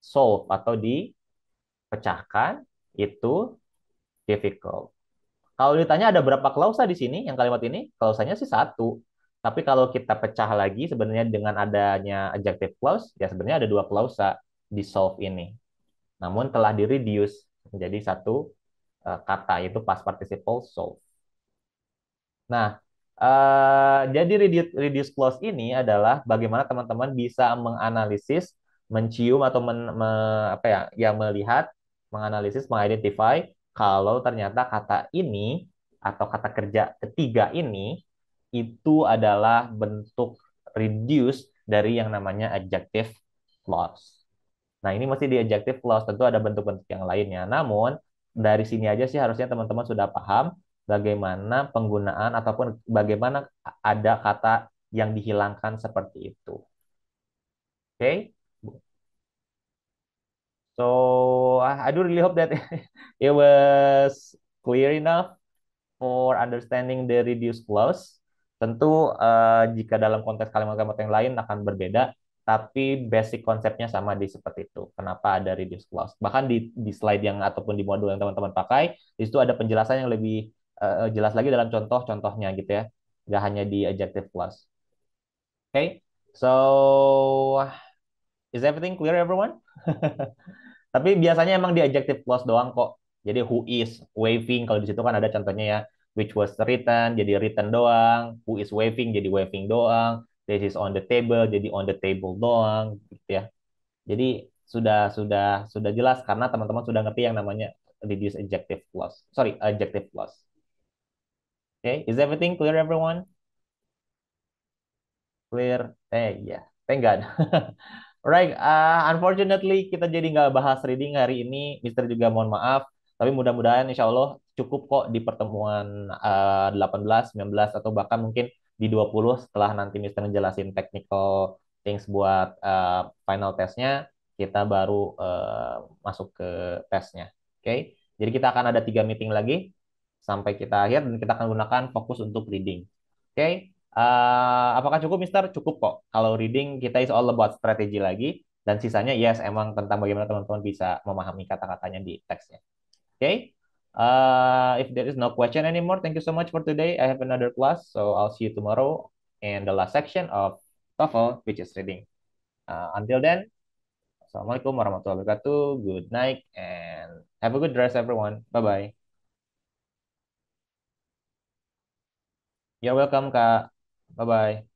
solve atau dipecahkan itu difficult. Kalau ditanya ada berapa klausa di sini yang kalimat ini? Klausanya sih satu. Tapi kalau kita pecah lagi sebenarnya dengan adanya adjective clause, ya sebenarnya ada dua klausa di solve ini. Namun telah di-reduce menjadi satu Eh, kata itu past participle solve. Nah, eh, jadi reduce clause ini adalah bagaimana teman-teman bisa menganalisis, mencium atau men, me, apa ya, yang melihat, menganalisis, mengidentify kalau ternyata kata ini atau kata kerja ketiga ini itu adalah bentuk reduce dari yang namanya adjective clause. Nah, ini masih di adjective clause, tentu ada bentuk-bentuk yang lainnya. Namun, dari sini aja sih harusnya teman-teman sudah paham bagaimana penggunaan ataupun bagaimana ada kata yang dihilangkan seperti itu. Oke? Okay? So ah, I do really hope that it was clear enough for understanding the reduced clause. Tentu uh, jika dalam konteks kalimat-kalimat yang lain akan berbeda, tapi basic konsepnya sama di seperti itu. Kenapa ada reduce clause? Bahkan di, di slide yang ataupun di modul yang teman-teman pakai, di situ ada penjelasan yang lebih uh, jelas lagi dalam contoh-contohnya gitu ya. Gak hanya di adjective clause. Oke, okay? so is everything clear everyone? tapi biasanya emang di adjective clause doang kok. Jadi who is waving kalau di situ kan ada contohnya ya which was written jadi written doang, who is waving jadi waving doang, this is on the table jadi on the table doang gitu ya jadi sudah sudah sudah jelas karena teman-teman sudah ngerti yang namanya reduce adjective clause sorry adjective clause okay is everything clear everyone clear eh ya yeah. thank God alright uh, unfortunately kita jadi nggak bahas reading hari ini Mister juga mohon maaf tapi mudah-mudahan insya Allah cukup kok di pertemuan uh, 18, 19 atau bahkan mungkin di 20 setelah nanti Mister jelasin technical things buat uh, final testnya, kita baru uh, masuk ke tesnya. Oke, okay? jadi kita akan ada tiga meeting lagi sampai kita akhir dan kita akan gunakan fokus untuk reading. Oke, okay? uh, eh, apakah cukup Mister? Cukup kok. Kalau reading kita is all about strategi lagi dan sisanya yes emang tentang bagaimana teman-teman bisa memahami kata-katanya di teksnya. Oke. Okay? Uh, if there is no question anymore, thank you so much for today. I have another class, so I'll see you tomorrow in the last section of TOEFL, which is reading. Uh, until then, Assalamualaikum warahmatullahi wabarakatuh. Good night and have a good rest, everyone. Bye-bye. You're welcome, Kak. Bye-bye.